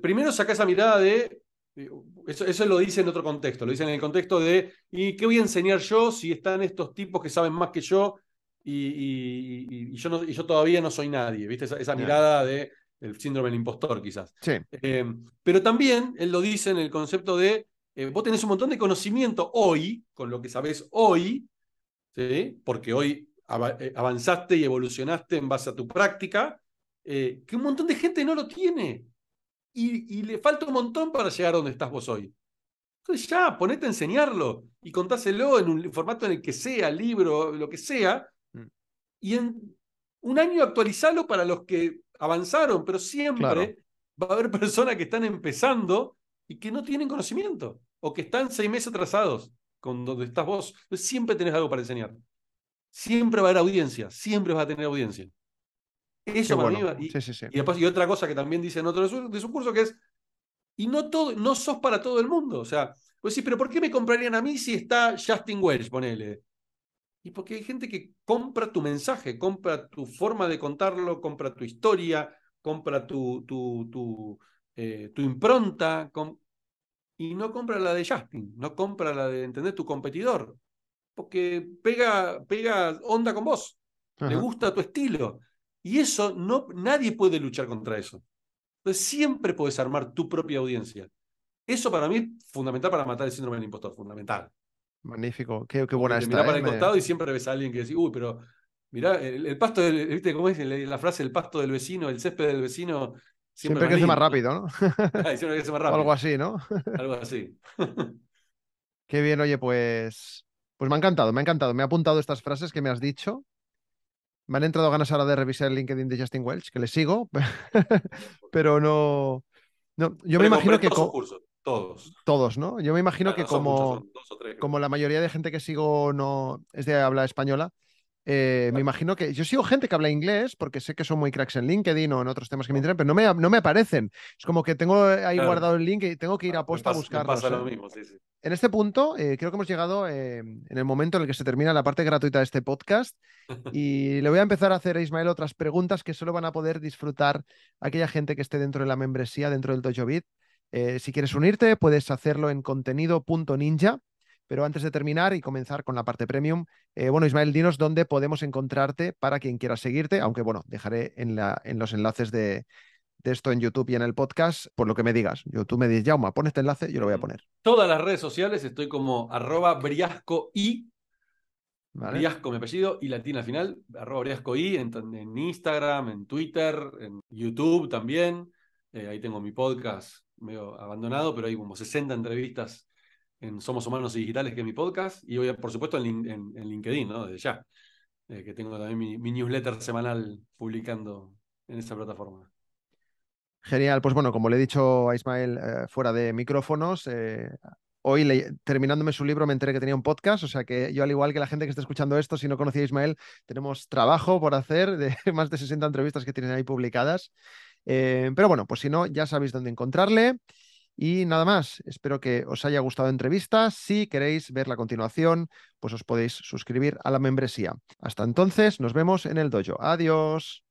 primero saca esa mirada de eh, eso, eso, lo dice en otro contexto, lo dice en el contexto de, ¿y qué voy a enseñar yo si están estos tipos que saben más que yo y, yo, todavía no soy nadie? ¿Viste? Esa, mirada de síndrome del impostor, quizás. Eh, pero también él lo dice en el concepto de, eh, vos tenés un montón de conocimiento hoy, con lo que sabés hoy, ¿sí? porque hoy avanzaste y evolucionaste en base a tu práctica, que un montón de gente no lo tiene y, le falta un montón para llegar a donde estás vos hoy. Entonces ya, ponete a enseñarlo y contáselo en un formato en el que sea, libro, lo que sea, mm. y en un año actualizarlo para los que avanzaron, pero siempre va a haber personas que están empezando y que no tienen conocimiento, o que están seis meses atrasados con donde estás vos. Entonces siempre tenés algo para enseñar. Siempre va a haber audiencia, siempre vas a tener audiencia. Eso Y, otra cosa que también dice en otro de su, curso que es, y no, todo, no sos para todo el mundo. O sea, pues sí, pero ¿por qué me comprarían a mí si está Justin Welch, ponele? Y porque hay gente que compra tu mensaje, compra tu forma de contarlo, compra tu historia, compra tu, tu, tu, eh, impronta, y no compra la de Justin, no compra la de, entender Tu competidor. Porque pega, pega onda con vos, le gusta tu estilo. Y eso, no, nadie puede luchar contra eso. Entonces siempre puedes armar tu propia audiencia. Eso para mí es fundamental para matar el síndrome del impostor, fundamental. Magnífico, qué, buena idea. para eh, el costado y siempre ves a alguien que dice, uy, pero mira el, pasto, del, ¿viste cómo es la frase? El pasto del vecino, el césped del vecino. Siempre, que crece más rápido, ¿no? algo así, ¿no? algo así. qué bien, oye, pues... Pues me ha encantado, me ha encantado. Me ha apuntado estas frases que me has dicho. Me han entrado ganas ahora de revisar el LinkedIn de Justin Welch, que le sigo, pero no, no. yo me imagino que. todos. Todos, ¿no? Yo me imagino que como, como la mayoría de gente que sigo no es de habla española, eh, me imagino que yo sigo gente que habla inglés porque sé que son muy cracks en LinkedIn o en otros temas que me interesan, pero no me, no aparecen. Es como que tengo ahí guardado el link y tengo que ir ah, a posta a buscarlos. Pasa lo ¿eh? mismo, sí, sí en este punto eh, creo que hemos llegado em, en el momento en el que se termina la parte gratuita de este podcast y le voy a empezar a hacer a Ismael otras preguntas que solo van a poder disfrutar aquella gente que esté dentro de la membresía, dentro del Dojo Bit. Eh, si quieres unirte, puedes hacerlo en contenido.ninja. Pero antes de terminar y comenzar con la parte premium, eh, bueno, Ismael, dinos dónde podemos encontrarte para quien quiera seguirte, aunque bueno, dejaré en los enlaces de, texto esto en YouTube y en el podcast, por lo que me digas. Yo, tú me dices, Yauma, pon este enlace, yo lo voy a poner. Todas las redes sociales estoy como arroba briasco y. Briasco, mi apellido, y latina al final, arroba briasco y en, Instagram, en Twitter, en YouTube también. Eh, ahí tengo mi podcast medio abandonado, pero hay como 60 entrevistas en Somos Humanos y Digitales, que es mi podcast, y hoy, por supuesto, en, LinkedIn, ¿no? Desde ya, eh, que tengo también mi, mi newsletter semanal publicando en esa plataforma. Genial, pues bueno, como le he dicho a Ismael eh, fuera de micrófonos, eh, hoy terminándome su libro me enteré que tenía un podcast, o sea que yo al igual que la gente que está escuchando esto, si no conocía a Ismael, tenemos trabajo por hacer de más de 60 entrevistas que tienen ahí publicadas. Eh, pero bueno, pues si no, ya sabéis dónde encontrarle. Y nada más, espero que os haya gustado la entrevista. Si queréis ver la continuación, pues os podéis suscribir a la membresía. Hasta entonces, nos vemos en el dojo. Adiós.